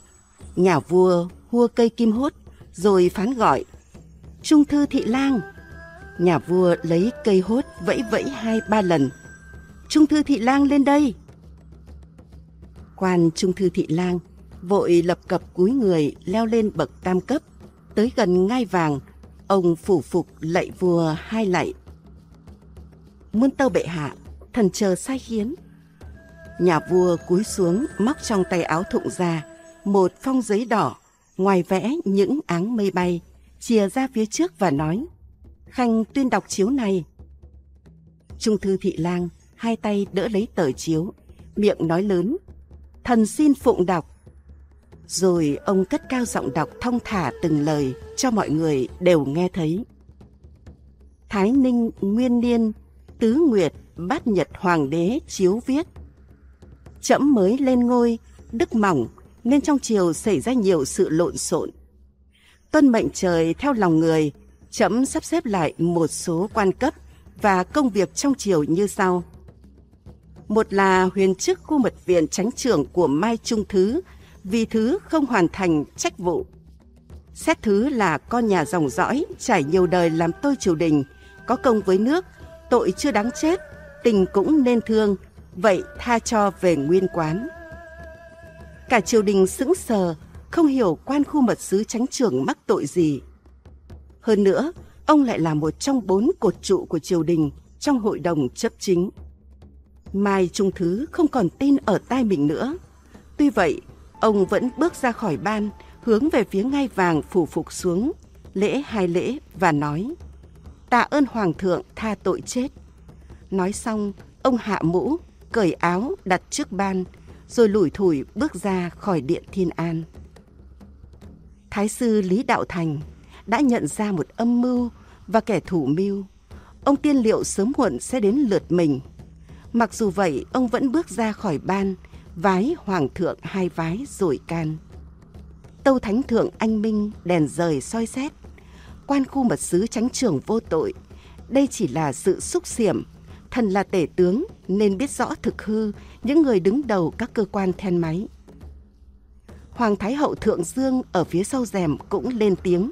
nhà vua hua cây kim hốt rồi phán gọi. Trung thư thị lang, nhà vua lấy cây hốt vẫy vẫy hai ba lần. Trung thư thị lang lên đây! Quan Trung Thư Thị Lang vội lập cập cúi người leo lên bậc tam cấp, tới gần ngai vàng, ông phủ phục lạy vua hai lạy. Muôn tâu bệ hạ, thần chờ sai khiến. Nhà vua cúi xuống móc trong tay áo thụng ra một phong giấy đỏ, ngoài vẽ những áng mây bay, chìa ra phía trước và nói Khanh tuyên đọc chiếu này. Trung thư thị lang, hai tay đỡ lấy tờ chiếu, miệng nói lớn thần xin phụng đọc. Rồi ông cất cao giọng đọc thong thả từng lời cho mọi người đều nghe thấy. Thái Ninh Nguyên Niên, Tứ Nguyệt, Bát Nhật Hoàng đế chiếu viết. Chậm mới lên ngôi, đức mỏng, nên trong triều xảy ra nhiều sự lộn xộn. Tuân mệnh trời theo lòng người, chậm sắp xếp lại một số quan cấp và công việc trong triều như sau. Một là huyền chức khu mật viện tránh trưởng của Mai Trung Thứ vì Thứ không hoàn thành trách vụ. Xét Thứ là con nhà dòng dõi trải nhiều đời làm tôi triều đình, có công với nước, tội chưa đáng chết, tình cũng nên thương, vậy tha cho về nguyên quán. Cả triều đình sững sờ, không hiểu quan khu mật sứ tránh trưởng mắc tội gì. Hơn nữa, ông lại là một trong bốn cột trụ của triều đình trong hội đồng chấp chính. Mai Trung Thứ không còn tin ở tai mình nữa. Tuy vậy, ông vẫn bước ra khỏi ban, hướng về phía ngai vàng phủ phục xuống, lễ hai lễ và nói tạ ơn hoàng thượng tha tội chết. Nói xong, ông hạ mũ, cởi áo đặt trước ban, rồi lủi thủi bước ra khỏi điện Thiên An. Thái sư Lý Đạo Thành đã nhận ra một âm mưu và kẻ thủ mưu. Ông tiên liệu sớm muộn sẽ đến lượt mình. Mặc dù vậy, ông vẫn bước ra khỏi ban, vái hoàng thượng hai vái rồi can. Tâu thánh thượng anh minh, đèn rời soi xét. Quan khu mật sứ tránh trường vô tội. Đây chỉ là sự xúc xiểm. Thần là tể tướng nên biết rõ thực hư những người đứng đầu các cơ quan then máy. Hoàng Thái Hậu Thượng Dương ở phía sau rèm cũng lên tiếng.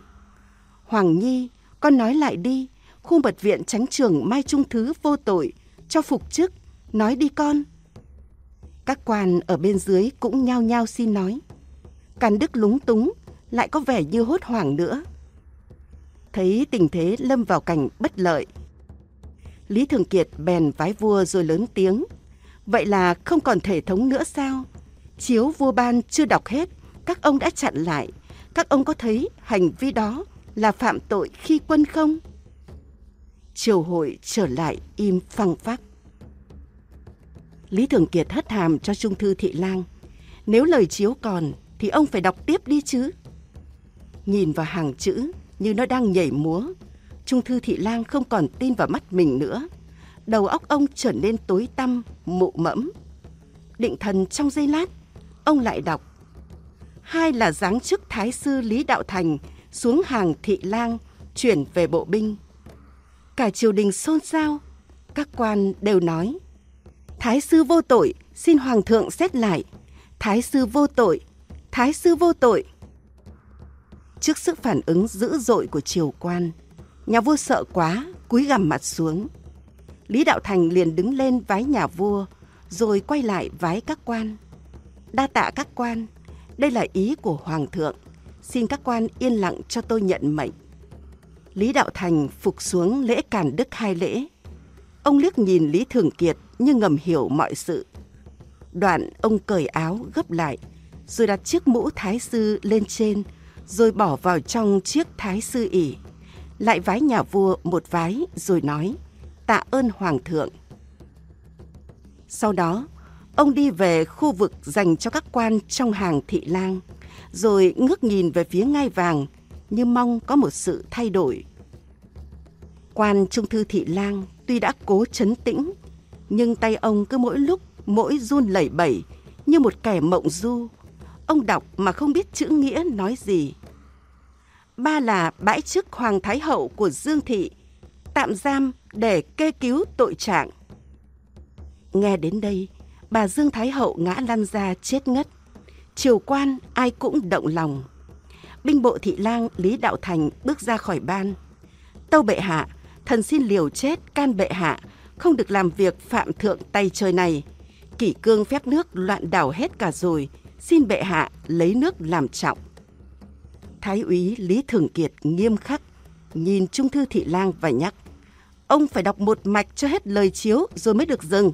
Hoàng Nhi, con nói lại đi, khu mật viện tránh trường Mai Trung Thứ vô tội, cho phục chức nói đi con các quan ở bên dưới cũng nhao nhao xin nói càn đức lúng túng lại có vẻ như hốt hoảng nữa thấy tình thế lâm vào cảnh bất lợi lý thường kiệt bèn vái vua rồi lớn tiếng vậy là không còn thể thống nữa sao chiếu vua ban chưa đọc hết các ông đã chặn lại các ông có thấy hành vi đó là phạm tội khi quân không triều hội trở lại im phăng phắc Lý Thường Kiệt hất hàm cho Trung Thư Thị Lang. Nếu lời chiếu còn thì ông phải đọc tiếp đi chứ. Nhìn vào hàng chữ như nó đang nhảy múa, Trung Thư Thị Lang không còn tin vào mắt mình nữa. Đầu óc ông trở nên tối tăm, mụ mẫm. Định thần trong giây lát, ông lại đọc. Hai là giáng chức Thái Sư Lý Đạo Thành xuống hàng Thị Lang, chuyển về bộ binh. Cả triều đình xôn xao, các quan đều nói Thái sư vô tội, xin hoàng thượng xét lại. Thái sư vô tội, thái sư vô tội. Trước sức phản ứng dữ dội của triều quan, nhà vua sợ quá, cúi gằm mặt xuống. Lý Đạo Thành liền đứng lên vái nhà vua, rồi quay lại vái các quan. Đa tạ các quan, đây là ý của Hoàng thượng. Xin các quan yên lặng cho tôi nhận mệnh. Lý Đạo Thành phục xuống lễ cản đức hai lễ. Ông liếc nhìn Lý Thường Kiệt như ngầm hiểu mọi sự. Đoạn ông cởi áo gấp lại, rồi đặt chiếc mũ thái sư lên trên, rồi bỏ vào trong chiếc thái sư ỉ. Lại vái nhà vua một vái rồi nói, tạ ơn hoàng thượng. Sau đó, ông đi về khu vực dành cho các quan trong hàng thị lang, rồi ngước nhìn về phía ngai vàng như mong có một sự thay đổi. Quan trung thư thị lang tuy đã cố chấn tĩnh nhưng tay ông cứ mỗi lúc mỗi run lẩy bẩy như một kẻ mộng du. Ông đọc mà không biết chữ nghĩa nói gì. Ba là bãi chức Hoàng Thái Hậu của Dương Thị, tạm giam để kê cứu tội trạng. Nghe đến đây, bà Dương Thái Hậu ngã lăn ra chết ngất. Triều quan ai cũng động lòng. Binh bộ thị lang Lý Đạo Thành bước ra khỏi ban. Tâu bệ hạ, thần xin liều chết can bệ hạ không được làm việc phạm thượng tay chơi này. Kỷ cương phép nước loạn đảo hết cả rồi, xin bệ hạ lấy nước làm trọng. Thái úy Lý Thường Kiệt nghiêm khắc, nhìn Trung Thư Thị Lang và nhắc. Ông phải đọc một mạch cho hết lời chiếu rồi mới được dừng.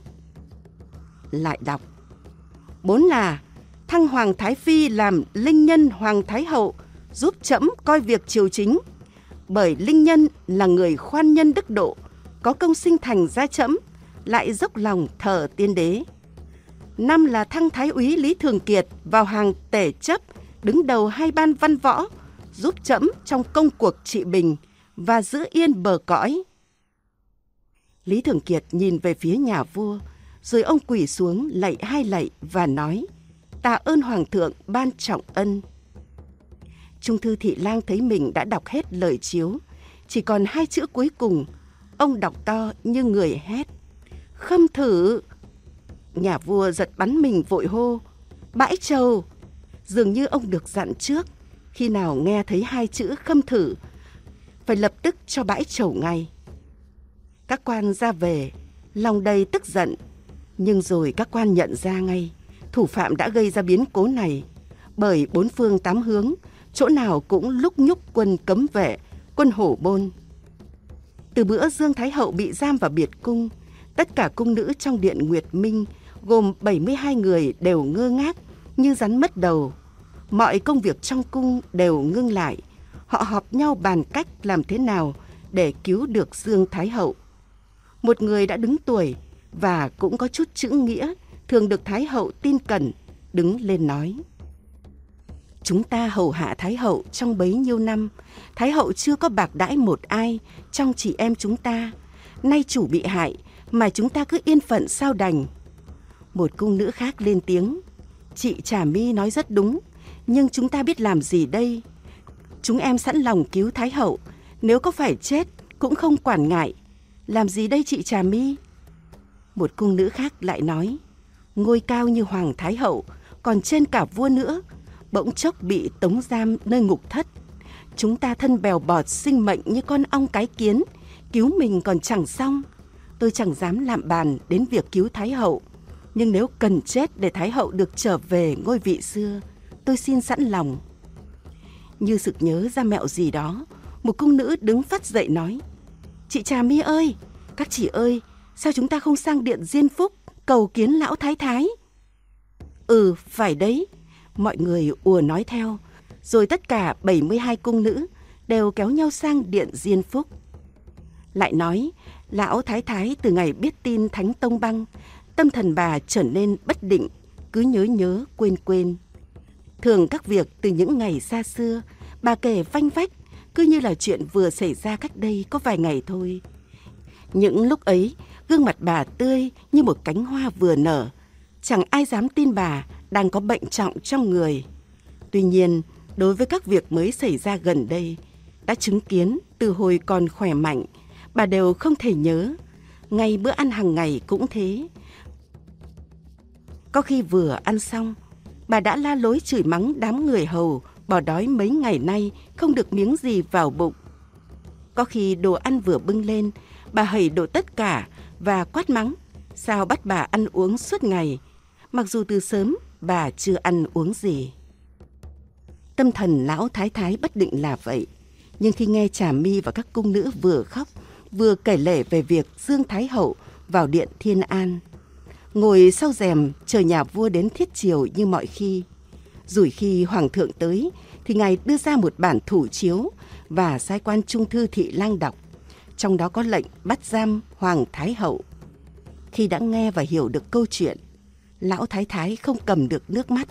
Lại đọc. Bốn là thăng Hoàng Thái Phi làm linh nhân Hoàng Thái Hậu giúp chấm coi việc triều chính. Bởi linh nhân là người khoan nhân đức độ, có công sinh thành gia chẫm lại dốc lòng thờ tiên đế năm là thăng thái úy lý thường kiệt vào hàng tể chấp đứng đầu hai ban văn võ giúp chẫm trong công cuộc trị bình và giữ yên bờ cõi lý thường kiệt nhìn về phía nhà vua rồi ông quỳ xuống lạy hai lạy và nói tạ ơn hoàng thượng ban trọng ân trung thư thị lang thấy mình đã đọc hết lời chiếu chỉ còn hai chữ cuối cùng Ông đọc to như người hét. Khâm thử! Nhà vua giật bắn mình vội hô. Bãi trầu! Dường như ông được dặn trước. Khi nào nghe thấy hai chữ khâm thử, phải lập tức cho bãi trầu ngay. Các quan ra về, lòng đầy tức giận. Nhưng rồi các quan nhận ra ngay, thủ phạm đã gây ra biến cố này. Bởi bốn phương tám hướng, chỗ nào cũng lúc nhúc quân cấm vệ, quân hổ bôn, từ bữa Dương Thái Hậu bị giam vào biệt cung, tất cả cung nữ trong điện Nguyệt Minh gồm 72 người đều ngơ ngác như rắn mất đầu. Mọi công việc trong cung đều ngưng lại. Họ họp nhau bàn cách làm thế nào để cứu được Dương Thái Hậu. Một người đã đứng tuổi và cũng có chút chữ nghĩa thường được Thái Hậu tin cẩn đứng lên nói. Chúng ta hầu hạ Thái Hậu trong bấy nhiêu năm, Thái Hậu chưa có bạc đãi một ai trong chị em chúng ta. Nay chủ bị hại mà chúng ta cứ yên phận sao đành. Một cung nữ khác lên tiếng. Chị Trà My nói rất đúng, nhưng chúng ta biết làm gì đây? Chúng em sẵn lòng cứu Thái Hậu, nếu có phải chết cũng không quản ngại. Làm gì đây chị Trà My? Một cung nữ khác lại nói, ngôi cao như Hoàng Thái Hậu, còn trên cả vua nữa, bỗng chốc bị tống giam nơi ngục thất. Chúng ta thân bèo bọt sinh mệnh như con ong cái kiến, cứu mình còn chẳng xong. Tôi chẳng dám làm bàn đến việc cứu Thái Hậu, nhưng nếu cần chết để Thái Hậu được trở về ngôi vị xưa, tôi xin sẵn lòng. Như sực nhớ ra mẹo gì đó, một cung nữ đứng phát dậy nói, Chị Trà My ơi, các chị ơi, sao chúng ta không sang điện Diên Phúc cầu kiến lão thái thái? Ừ, phải đấy, mọi người ùa nói theo, rồi tất cả 72 cung nữ đều kéo nhau sang điện Diên Phúc. Lại nói, lão thái thái từ ngày biết tin Thánh Tông băng, tâm thần bà trở nên bất định, cứ nhớ nhớ quên quên. Thường các việc từ những ngày xa xưa, bà kể vanh vách, cứ như là chuyện vừa xảy ra cách đây có vài ngày thôi. Những lúc ấy, gương mặt bà tươi như một cánh hoa vừa nở. Chẳng ai dám tin bà đang có bệnh trọng trong người. Tuy nhiên, đối với các việc mới xảy ra gần đây, đã chứng kiến từ hồi còn khỏe mạnh, bà đều không thể nhớ. Ngay bữa ăn hàng ngày cũng thế. Có khi vừa ăn xong, bà đã la lối chửi mắng đám người hầu bỏ đói mấy ngày nay không được miếng gì vào bụng. Có khi đồ ăn vừa bưng lên, bà hầy đổ tất cả và quát mắng. Sao bắt bà ăn uống suốt ngày? Mặc dù từ sớm bà chưa ăn uống gì. Tâm thần lão thái thái bất định là vậy, nhưng khi nghe Trà Mi và các cung nữ vừa khóc, vừa kể lể về việc Dương Thái Hậu vào điện Thiên An, ngồi sau rèm chờ nhà vua đến thiết triều như mọi khi. Rồi khi hoàng thượng tới thì ngài đưa ra một bản thủ chiếu và sai quan trung thư thị lang đọc, trong đó có lệnh bắt giam Hoàng Thái Hậu. Khi đã nghe và hiểu được câu chuyện, lão thái thái không cầm được nước mắt.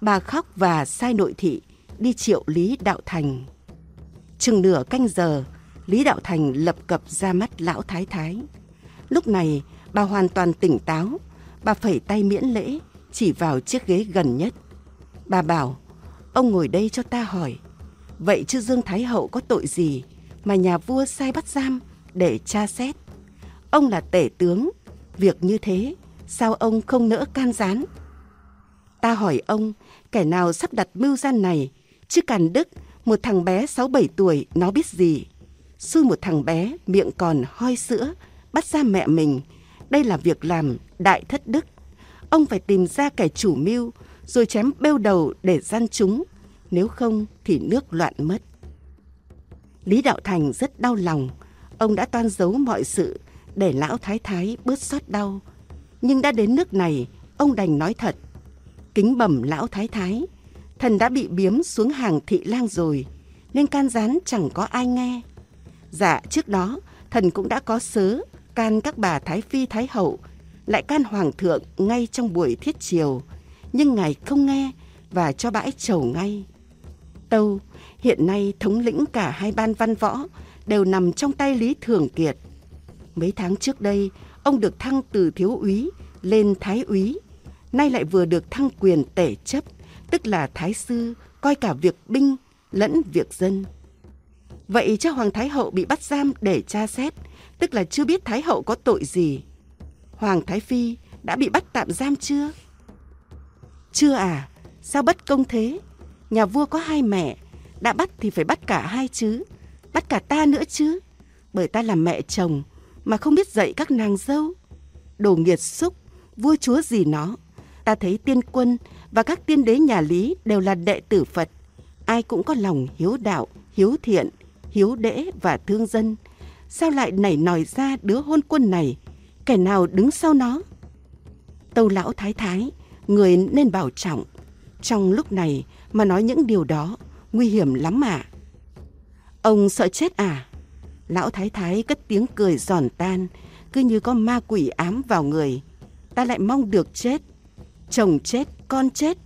Bà khóc và sai nội thị đi triệu Lý Đạo Thành. Chừng nửa canh giờ, Lý Đạo Thành lập cập ra mắt lão thái thái. Lúc này, bà hoàn toàn tỉnh táo, bà phẩy tay miễn lễ, chỉ vào chiếc ghế gần nhất. Bà bảo, ông ngồi đây cho ta hỏi, vậy chứ Dương Thái Hậu có tội gì mà nhà vua sai bắt giam để tra xét? Ông là tể tướng, việc như thế sao ông không nỡ can gián? Ta hỏi ông, kẻ nào sắp đặt mưu gian này? Chứ Càn Đức, một thằng bé 6-7 tuổi, nó biết gì? Xui một thằng bé, miệng còn hoi sữa, bắt ra mẹ mình. Đây là việc làm đại thất đức. Ông phải tìm ra kẻ chủ mưu, rồi chém bêu đầu để gian chúng. Nếu không thì nước loạn mất. Lý Đạo Thành rất đau lòng. Ông đã toan giấu mọi sự để lão thái thái bớt xót đau nhưng đã đến nước này, ông đành nói thật. Kính bẩm lão thái thái, thần đã bị biếm xuống hàng thị lang rồi, nên can gián chẳng có ai nghe. Dạ, trước đó, thần cũng đã có sớ, can các bà thái phi thái hậu, lại can hoàng thượng ngay trong buổi thiết chiều, nhưng ngài không nghe và cho bãi trầu ngay. Tâu, hiện nay thống lĩnh cả hai ban văn võ đều nằm trong tay Lý Thường Kiệt. Mấy tháng trước đây, ông được thăng từ thiếu úy lên thái úy, nay lại vừa được thăng quyền tể chấp, tức là thái sư, coi cả việc binh lẫn việc dân. Vậy cha Hoàng Thái Hậu bị bắt giam để tra xét, tức là chưa biết Thái Hậu có tội gì. Hoàng Thái Phi đã bị bắt tạm giam chưa? Chưa à, sao bất công thế? Nhà vua có hai mẹ, đã bắt thì phải bắt cả hai chứ, bắt cả ta nữa chứ. Bởi ta là mẹ chồng, mà không biết dạy các nàng dâu. Đồ nghiệt xúc, vua chúa gì nó. Ta thấy tiên quân và các tiên đế nhà Lý đều là đệ tử Phật. Ai cũng có lòng hiếu đạo, hiếu thiện, hiếu đễ và thương dân. Sao lại nảy nòi ra đứa hôn quân này? Kẻ nào đứng sau nó? Tâu lão thái thái, người nên bảo trọng. Trong lúc này mà nói những điều đó, nguy hiểm lắm mà. Ông sợ chết à? Lão Thái Thái cất tiếng cười giòn tan, cứ như có ma quỷ ám vào người. Ta lại mong được chết. Chồng chết, con chết,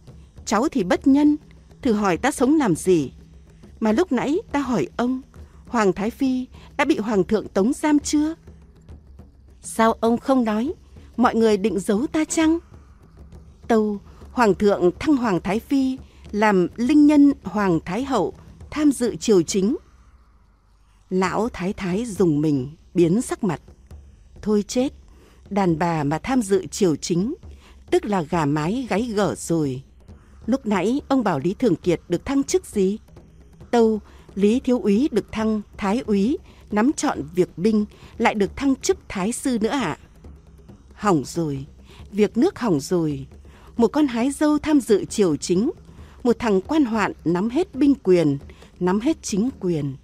cháu thì bất nhân. Thử hỏi ta sống làm gì? Mà lúc nãy ta hỏi ông, Hoàng Thái Phi đã bị Hoàng thượng tống giam chưa? Sao ông không nói? Mọi người định giấu ta chăng? Tâu, Hoàng thượng thăng Hoàng Thái Phi làm linh nhân Hoàng Thái Hậu tham dự triều chính lão thái thái dùng mình biến sắc mặt thôi chết đàn bà mà tham dự triều chính tức là gà mái gáy gở rồi lúc nãy ông bảo lý thường kiệt được thăng chức gì tâu lý thiếu úy được thăng thái úy nắm chọn việc binh lại được thăng chức thái sư nữa ạ hỏng rồi việc nước hỏng rồi một con hái dâu tham dự triều chính một thằng quan hoạn nắm hết binh quyền nắm hết chính quyền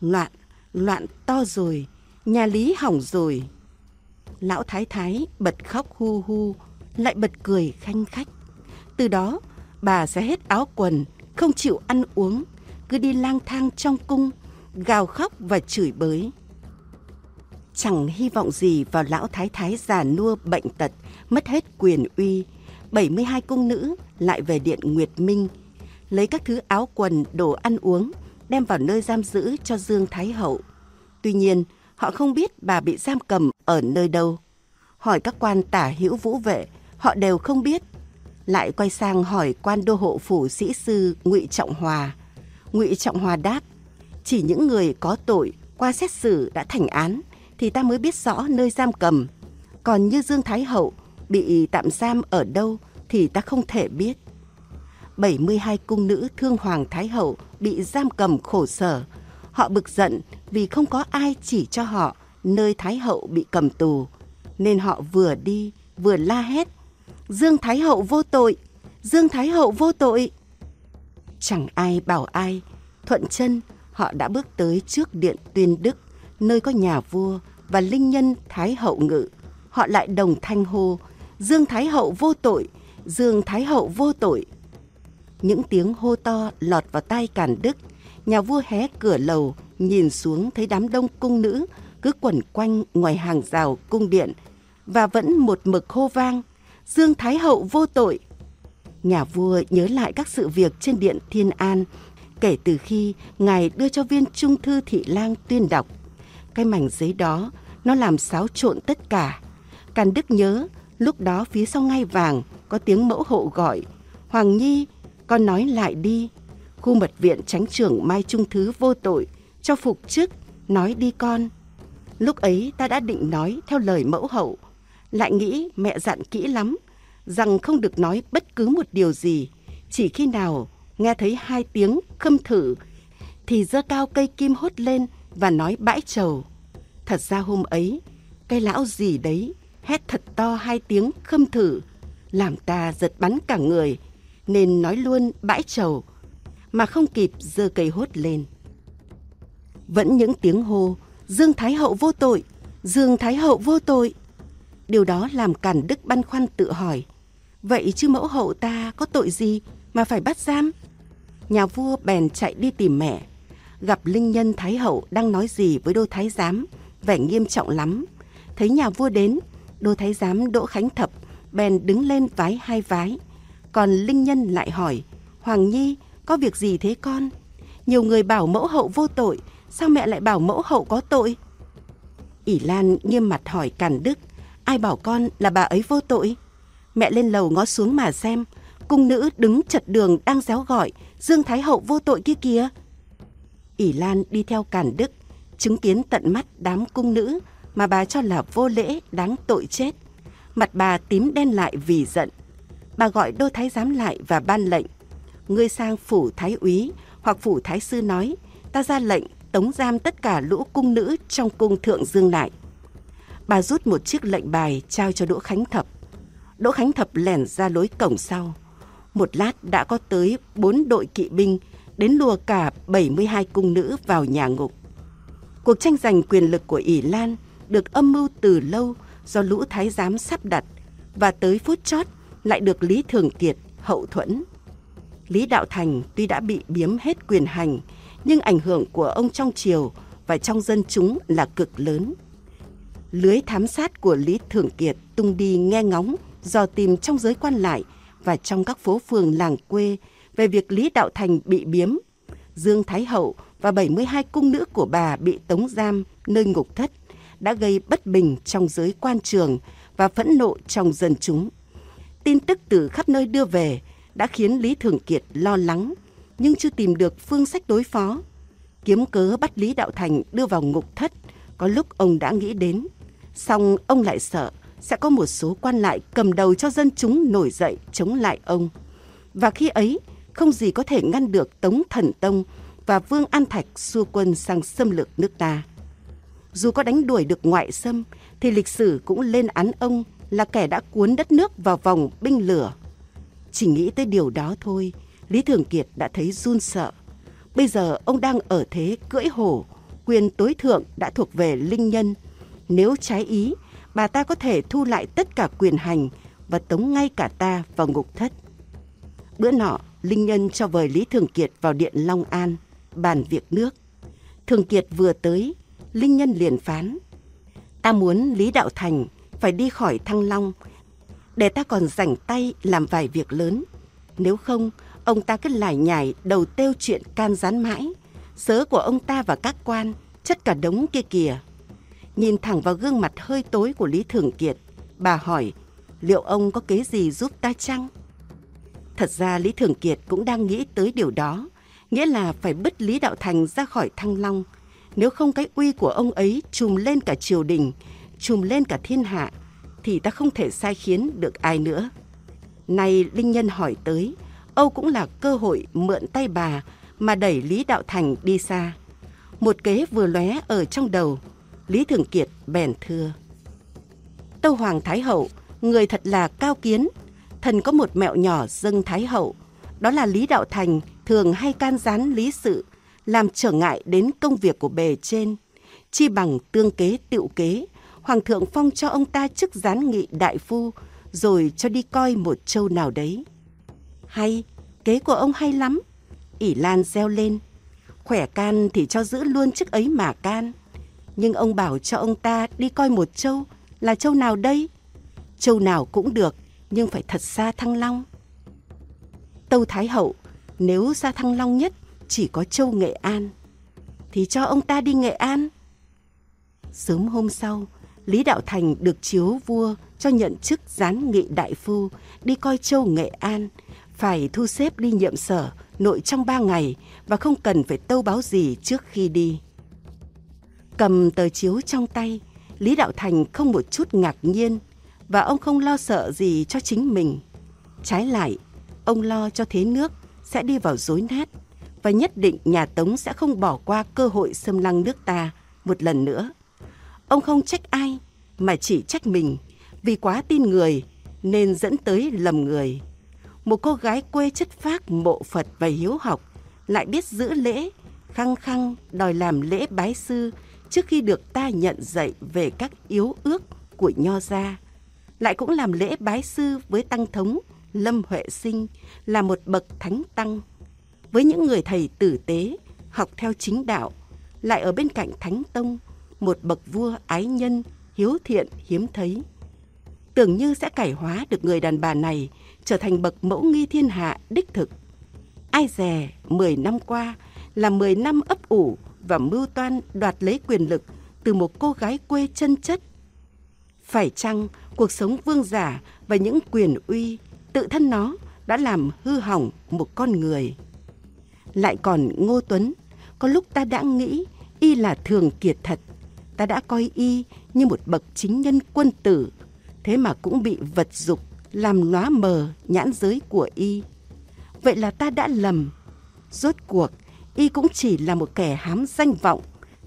loạn loạn to rồi, nhà Lý hỏng rồi. Lão Thái Thái bật khóc hu hu, lại bật cười khanh khách. Từ đó, bà sẽ hết áo quần, không chịu ăn uống, cứ đi lang thang trong cung, gào khóc và chửi bới. Chẳng hy vọng gì vào lão thái thái già nua bệnh tật, mất hết quyền uy, 72 cung nữ lại về điện Nguyệt Minh, lấy các thứ áo quần, đồ ăn uống đem vào nơi giam giữ cho Dương Thái Hậu. Tuy nhiên, họ không biết bà bị giam cầm ở nơi đâu. Hỏi các quan tả hữu vũ vệ, họ đều không biết. Lại quay sang hỏi quan đô hộ phủ sĩ sư Ngụy Trọng Hòa. Ngụy Trọng Hòa đáp, chỉ những người có tội qua xét xử đã thành án thì ta mới biết rõ nơi giam cầm. Còn như Dương Thái Hậu bị tạm giam ở đâu thì ta không thể biết. 72 cung nữ thương hoàng thái hậu bị giam cầm khổ sở. Họ bực giận vì không có ai chỉ cho họ nơi thái hậu bị cầm tù, nên họ vừa đi vừa la hét: "Dương thái hậu vô tội, Dương thái hậu vô tội." Chẳng ai bảo ai, thuận chân họ đã bước tới trước điện Tuyên Đức, nơi có nhà vua và linh nhân thái hậu ngự. Họ lại đồng thanh hô: "Dương thái hậu vô tội, Dương thái hậu vô tội." những tiếng hô to lọt vào tai cản đức nhà vua hé cửa lầu nhìn xuống thấy đám đông cung nữ cứ quẩn quanh ngoài hàng rào cung điện và vẫn một mực hô vang dương thái hậu vô tội nhà vua nhớ lại các sự việc trên điện thiên an kể từ khi ngài đưa cho viên trung thư thị lang tuyên đọc cái mảnh giấy đó nó làm xáo trộn tất cả càn đức nhớ lúc đó phía sau ngai vàng có tiếng mẫu hậu gọi hoàng nhi con nói lại đi. Khu mật viện tránh trưởng Mai Trung Thứ vô tội, cho phục chức, nói đi con. Lúc ấy ta đã định nói theo lời mẫu hậu, lại nghĩ mẹ dặn kỹ lắm, rằng không được nói bất cứ một điều gì, chỉ khi nào nghe thấy hai tiếng khâm thử thì giơ cao cây kim hốt lên và nói bãi trầu. Thật ra hôm ấy, cây lão gì đấy hét thật to hai tiếng khâm thử, làm ta giật bắn cả người nên nói luôn bãi trầu mà không kịp giơ cây hốt lên. Vẫn những tiếng hô, Dương Thái Hậu vô tội, Dương Thái Hậu vô tội. Điều đó làm Cản Đức băn khoăn tự hỏi, vậy chứ mẫu hậu ta có tội gì mà phải bắt giam? Nhà vua bèn chạy đi tìm mẹ, gặp linh nhân Thái Hậu đang nói gì với đô thái giám, vẻ nghiêm trọng lắm. Thấy nhà vua đến, đô thái giám Đỗ Khánh Thập bèn đứng lên vái hai vái, còn Linh Nhân lại hỏi, Hoàng Nhi, có việc gì thế con? Nhiều người bảo mẫu hậu vô tội, sao mẹ lại bảo mẫu hậu có tội? ỷ Lan nghiêm mặt hỏi Càn Đức, ai bảo con là bà ấy vô tội? Mẹ lên lầu ngó xuống mà xem, cung nữ đứng chật đường đang réo gọi, Dương Thái Hậu vô tội kia kìa. ỷ Lan đi theo Càn Đức, chứng kiến tận mắt đám cung nữ mà bà cho là vô lễ, đáng tội chết. Mặt bà tím đen lại vì giận bà gọi đô thái giám lại và ban lệnh. Ngươi sang phủ thái úy hoặc phủ thái sư nói, ta ra lệnh tống giam tất cả lũ cung nữ trong cung thượng dương lại. Bà rút một chiếc lệnh bài trao cho Đỗ Khánh Thập. Đỗ Khánh Thập lẻn ra lối cổng sau. Một lát đã có tới bốn đội kỵ binh đến lùa cả bảy mươi hai cung nữ vào nhà ngục. Cuộc tranh giành quyền lực của Ỷ Lan được âm mưu từ lâu do lũ thái giám sắp đặt và tới phút chót lại được Lý Thường Kiệt hậu thuẫn. Lý Đạo Thành tuy đã bị biếm hết quyền hành, nhưng ảnh hưởng của ông trong triều và trong dân chúng là cực lớn. Lưới thám sát của Lý Thường Kiệt tung đi nghe ngóng, dò tìm trong giới quan lại và trong các phố phường làng quê về việc Lý Đạo Thành bị biếm, Dương Thái Hậu và 72 cung nữ của bà bị tống giam nơi ngục thất đã gây bất bình trong giới quan trường và phẫn nộ trong dân chúng. Tin tức từ khắp nơi đưa về đã khiến Lý Thường Kiệt lo lắng, nhưng chưa tìm được phương sách đối phó. Kiếm cớ bắt Lý Đạo Thành đưa vào ngục thất, có lúc ông đã nghĩ đến. Xong ông lại sợ sẽ có một số quan lại cầm đầu cho dân chúng nổi dậy chống lại ông. Và khi ấy, không gì có thể ngăn được Tống Thần Tông và Vương An Thạch xua quân sang xâm lược nước ta. Dù có đánh đuổi được ngoại xâm, thì lịch sử cũng lên án ông là kẻ đã cuốn đất nước vào vòng binh lửa. Chỉ nghĩ tới điều đó thôi, Lý Thường Kiệt đã thấy run sợ. Bây giờ ông đang ở thế cưỡi hổ, quyền tối thượng đã thuộc về linh nhân. Nếu trái ý, bà ta có thể thu lại tất cả quyền hành và tống ngay cả ta vào ngục thất. Bữa nọ, Linh Nhân cho vời Lý Thường Kiệt vào điện Long An, bàn việc nước. Thường Kiệt vừa tới, Linh Nhân liền phán. Ta muốn Lý Đạo Thành phải đi khỏi Thăng Long để ta còn rảnh tay làm vài việc lớn. Nếu không, ông ta cứ lải nhải đầu têu chuyện can gián mãi. Sớ của ông ta và các quan chất cả đống kia kìa. Nhìn thẳng vào gương mặt hơi tối của Lý Thường Kiệt, bà hỏi liệu ông có kế gì giúp ta chăng? Thật ra Lý Thường Kiệt cũng đang nghĩ tới điều đó, nghĩa là phải bứt Lý Đạo Thành ra khỏi Thăng Long. Nếu không cái uy của ông ấy trùm lên cả triều đình, trùm lên cả thiên hạ thì ta không thể sai khiến được ai nữa. Nay Linh Nhân hỏi tới, Âu cũng là cơ hội mượn tay bà mà đẩy Lý Đạo Thành đi xa. Một kế vừa lóe ở trong đầu, Lý Thường Kiệt bèn thưa. Tâu Hoàng Thái Hậu, người thật là cao kiến, thần có một mẹo nhỏ dâng Thái Hậu, đó là Lý Đạo Thành thường hay can gián lý sự, làm trở ngại đến công việc của bề trên, chi bằng tương kế tiệu kế, Hoàng thượng phong cho ông ta chức gián nghị đại phu, rồi cho đi coi một châu nào đấy. Hay, kế của ông hay lắm. ỉ Lan reo lên. Khỏe can thì cho giữ luôn chức ấy mà can. Nhưng ông bảo cho ông ta đi coi một châu, là châu nào đây? Châu nào cũng được, nhưng phải thật xa Thăng Long. Tâu Thái Hậu, nếu xa Thăng Long nhất chỉ có châu Nghệ An, thì cho ông ta đi Nghệ An. Sớm hôm sau, Lý Đạo Thành được chiếu vua cho nhận chức gián nghị đại phu, đi coi châu Nghệ An, phải thu xếp đi nhiệm sở nội trong ba ngày và không cần phải tâu báo gì trước khi đi. Cầm tờ chiếu trong tay, Lý Đạo Thành không một chút ngạc nhiên và ông không lo sợ gì cho chính mình. Trái lại, ông lo cho thế nước sẽ đi vào rối nát và nhất định nhà Tống sẽ không bỏ qua cơ hội xâm lăng nước ta một lần nữa. Ông không trách ai mà chỉ trách mình vì quá tin người nên dẫn tới lầm người. Một cô gái quê chất phác mộ Phật và hiếu học lại biết giữ lễ, khăng khăng đòi làm lễ bái sư trước khi được ta nhận dạy về các yếu ước của nho gia. Lại cũng làm lễ bái sư với tăng thống Lâm Huệ Sinh là một bậc thánh tăng. Với những người thầy tử tế, học theo chính đạo, lại ở bên cạnh thánh tông, một bậc vua ái nhân, hiếu thiện hiếm thấy. Tưởng như sẽ cải hóa được người đàn bà này trở thành bậc mẫu nghi thiên hạ đích thực. Ai dè 10 năm qua là 10 năm ấp ủ và mưu toan đoạt lấy quyền lực từ một cô gái quê chân chất. Phải chăng cuộc sống vương giả và những quyền uy tự thân nó đã làm hư hỏng một con người? Lại còn Ngô Tuấn, có lúc ta đã nghĩ y là thường kiệt thật ta đã coi y như một bậc chính nhân quân tử, thế mà cũng bị vật dục làm nóa mờ nhãn giới của y. Vậy là ta đã lầm. Rốt cuộc, y cũng chỉ là một kẻ hám danh vọng,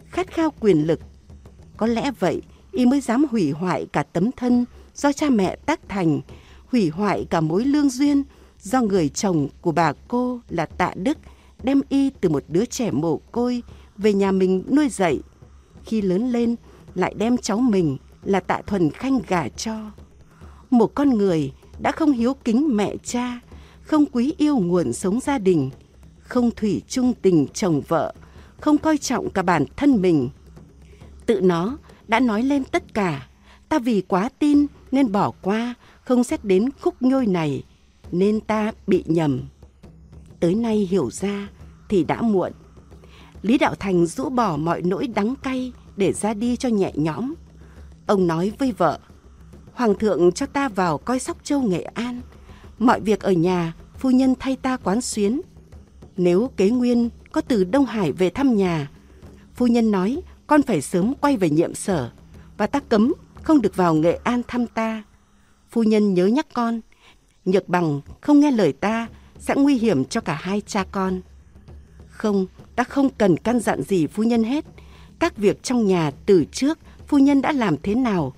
khát khao quyền lực. Có lẽ vậy, y mới dám hủy hoại cả tấm thân do cha mẹ tác thành, hủy hoại cả mối lương duyên do người chồng của bà cô là Tạ Đức đem y từ một đứa trẻ mồ côi về nhà mình nuôi dạy khi lớn lên lại đem cháu mình là Tạ Thuần Khanh gả cho. Một con người đã không hiếu kính mẹ cha, không quý yêu nguồn sống gia đình, không thủy chung tình chồng vợ, không coi trọng cả bản thân mình. Tự nó đã nói lên tất cả, ta vì quá tin nên bỏ qua, không xét đến khúc nhôi này, nên ta bị nhầm. Tới nay hiểu ra thì đã muộn. Lý Đạo Thành rũ bỏ mọi nỗi đắng cay để ra đi cho nhẹ nhõm. Ông nói với vợ, Hoàng thượng cho ta vào coi sóc châu Nghệ An. Mọi việc ở nhà, phu nhân thay ta quán xuyến. Nếu kế nguyên có từ Đông Hải về thăm nhà, phu nhân nói con phải sớm quay về nhiệm sở và ta cấm không được vào Nghệ An thăm ta. Phu nhân nhớ nhắc con, nhược bằng không nghe lời ta sẽ nguy hiểm cho cả hai cha con. Không, ta không cần căn dặn gì phu nhân hết. Các việc trong nhà từ trước phu nhân đã làm thế nào,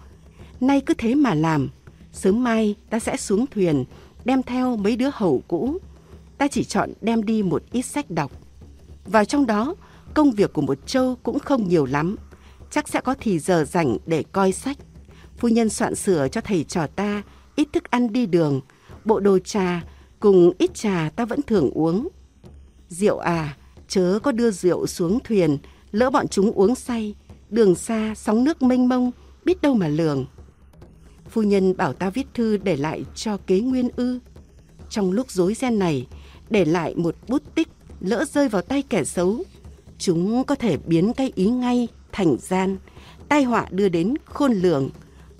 nay cứ thế mà làm. Sớm mai ta sẽ xuống thuyền, đem theo mấy đứa hầu cũ. Ta chỉ chọn đem đi một ít sách đọc. Vào trong đó, công việc của một châu cũng không nhiều lắm. Chắc sẽ có thì giờ rảnh để coi sách. Phu nhân soạn sửa cho thầy trò ta ít thức ăn đi đường, bộ đồ trà, cùng ít trà ta vẫn thường uống. Rượu à, chớ có đưa rượu xuống thuyền, lỡ bọn chúng uống say, đường xa sóng nước mênh mông, biết đâu mà lường. Phu nhân bảo ta viết thư để lại cho kế nguyên ư. Trong lúc rối ren này, để lại một bút tích lỡ rơi vào tay kẻ xấu, chúng có thể biến cái ý ngay thành gian, tai họa đưa đến khôn lường.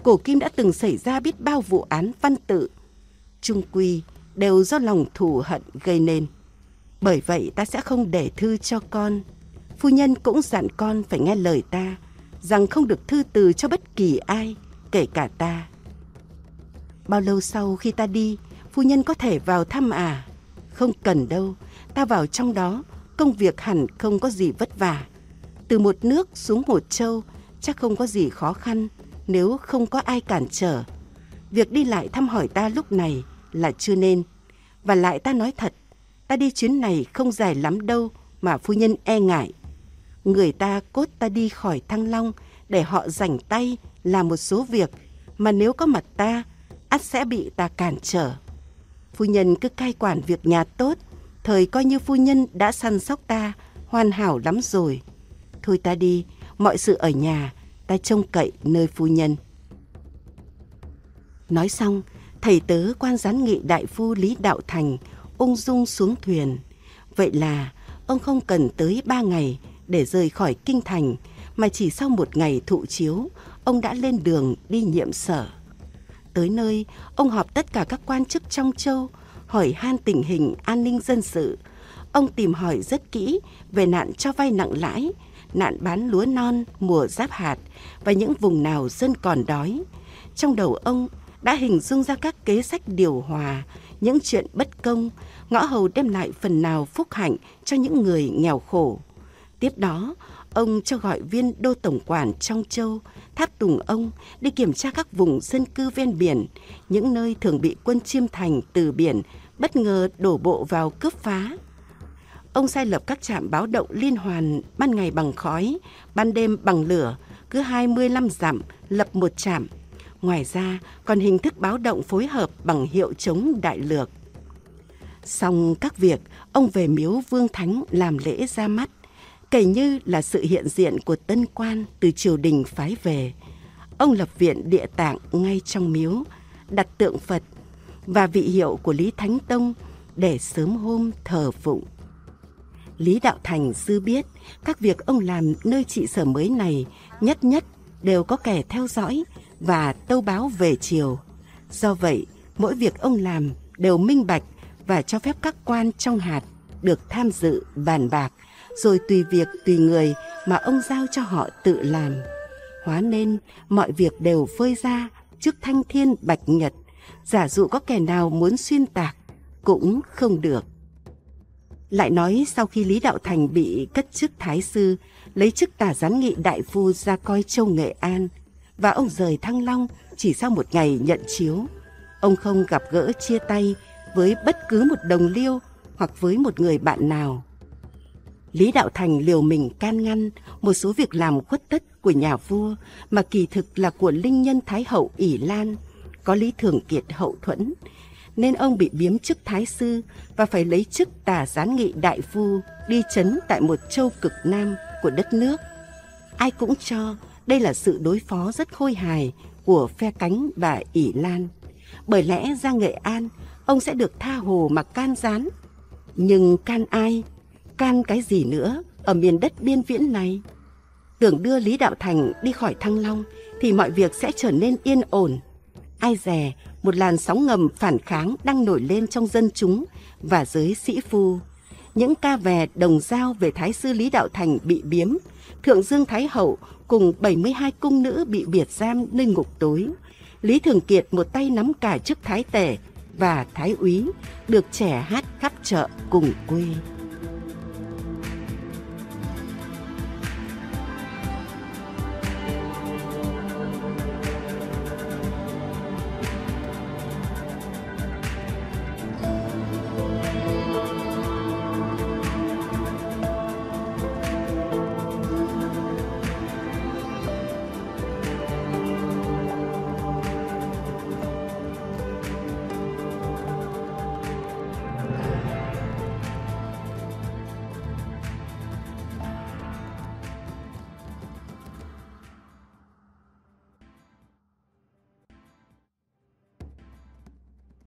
Cổ kim đã từng xảy ra biết bao vụ án văn tự, trung quy đều do lòng thù hận gây nên. Bởi vậy ta sẽ không để thư cho con. Phu nhân cũng dặn con phải nghe lời ta, rằng không được thư từ cho bất kỳ ai, kể cả ta. Bao lâu sau khi ta đi, phu nhân có thể vào thăm à? Không cần đâu, ta vào trong đó, công việc hẳn không có gì vất vả. Từ một nước xuống một châu, chắc không có gì khó khăn nếu không có ai cản trở. Việc đi lại thăm hỏi ta lúc này là chưa nên. Và lại ta nói thật, ta đi chuyến này không dài lắm đâu mà phu nhân e ngại. Người ta cốt ta đi khỏi Thăng Long để họ rảnh tay làm một số việc mà nếu có mặt ta, ắt sẽ bị ta cản trở. Phu nhân cứ cai quản việc nhà tốt, thời coi như phu nhân đã săn sóc ta hoàn hảo lắm rồi. Thôi ta đi, mọi sự ở nhà ta trông cậy nơi phu nhân. Nói xong, thầy tớ quan gián nghị đại phu Lý Đạo Thành ung dung xuống thuyền. Vậy là ông không cần tới ba ngày để rời khỏi kinh thành, mà chỉ sau một ngày thụ chiếu, ông đã lên đường đi nhiệm sở. Tới nơi, ông họp tất cả các quan chức trong châu, hỏi han tình hình an ninh dân sự. Ông tìm hỏi rất kỹ về nạn cho vay nặng lãi, nạn bán lúa non mùa giáp hạt và những vùng nào dân còn đói. Trong đầu ông đã hình dung ra các kế sách điều hòa, những chuyện bất công, ngõ hầu đem lại phần nào phúc hạnh cho những người nghèo khổ. Tiếp đó, ông cho gọi viên đô tổng quản trong châu tháp tùng ông đi kiểm tra các vùng dân cư ven biển, những nơi thường bị quân chiêm thành từ biển bất ngờ đổ bộ vào cướp phá. Ông sai lập các trạm báo động liên hoàn ban ngày bằng khói, ban đêm bằng lửa, cứ 25 dặm lập một trạm Ngoài ra, còn hình thức báo động phối hợp bằng hiệu chống đại lược. Xong các việc, ông về miếu Vương Thánh làm lễ ra mắt. Kể như là sự hiện diện của tân quan từ triều đình phái về. Ông lập viện địa tạng ngay trong miếu, đặt tượng Phật và vị hiệu của Lý Thánh Tông để sớm hôm thờ phụng. Lý Đạo Thành dư biết các việc ông làm nơi trị sở mới này nhất nhất đều có kẻ theo dõi và tâu báo về chiều. Do vậy, mỗi việc ông làm đều minh bạch và cho phép các quan trong hạt được tham dự bàn bạc, rồi tùy việc tùy người mà ông giao cho họ tự làm. Hóa nên mọi việc đều phơi ra trước thanh thiên bạch nhật, giả dụ có kẻ nào muốn xuyên tạc cũng không được. Lại nói sau khi Lý Đạo Thành bị cất chức thái sư, lấy chức tả giám nghị đại phu ra coi châu Nghệ An, và ông rời Thăng Long chỉ sau một ngày nhận chiếu. Ông không gặp gỡ chia tay với bất cứ một đồng liêu hoặc với một người bạn nào. Lý Đạo Thành liều mình can ngăn một số việc làm khuất tất của nhà vua mà kỳ thực là của linh nhân Thái hậu ỷ Lan, có Lý Thường Kiệt hậu thuẫn, nên ông bị biếm chức thái sư và phải lấy chức tả gián nghị đại phu đi chấn tại một châu cực nam của đất nước. Ai cũng cho đây là sự đối phó rất khôi hài của phe cánh và ỉ lan. Bởi lẽ ra Nghệ An, ông sẽ được tha hồ mà can gián. Nhưng can ai? Can cái gì nữa ở miền đất biên viễn này? Tưởng đưa Lý Đạo Thành đi khỏi Thăng Long thì mọi việc sẽ trở nên yên ổn. Ai dè, một làn sóng ngầm phản kháng đang nổi lên trong dân chúng và giới sĩ phu. Những ca vè đồng giao về Thái sư Lý Đạo Thành bị biếm, Thượng Dương Thái Hậu cùng 72 cung nữ bị biệt giam nơi ngục tối. Lý Thường Kiệt một tay nắm cả chức thái tể và thái úy, được trẻ hát khắp chợ cùng quê.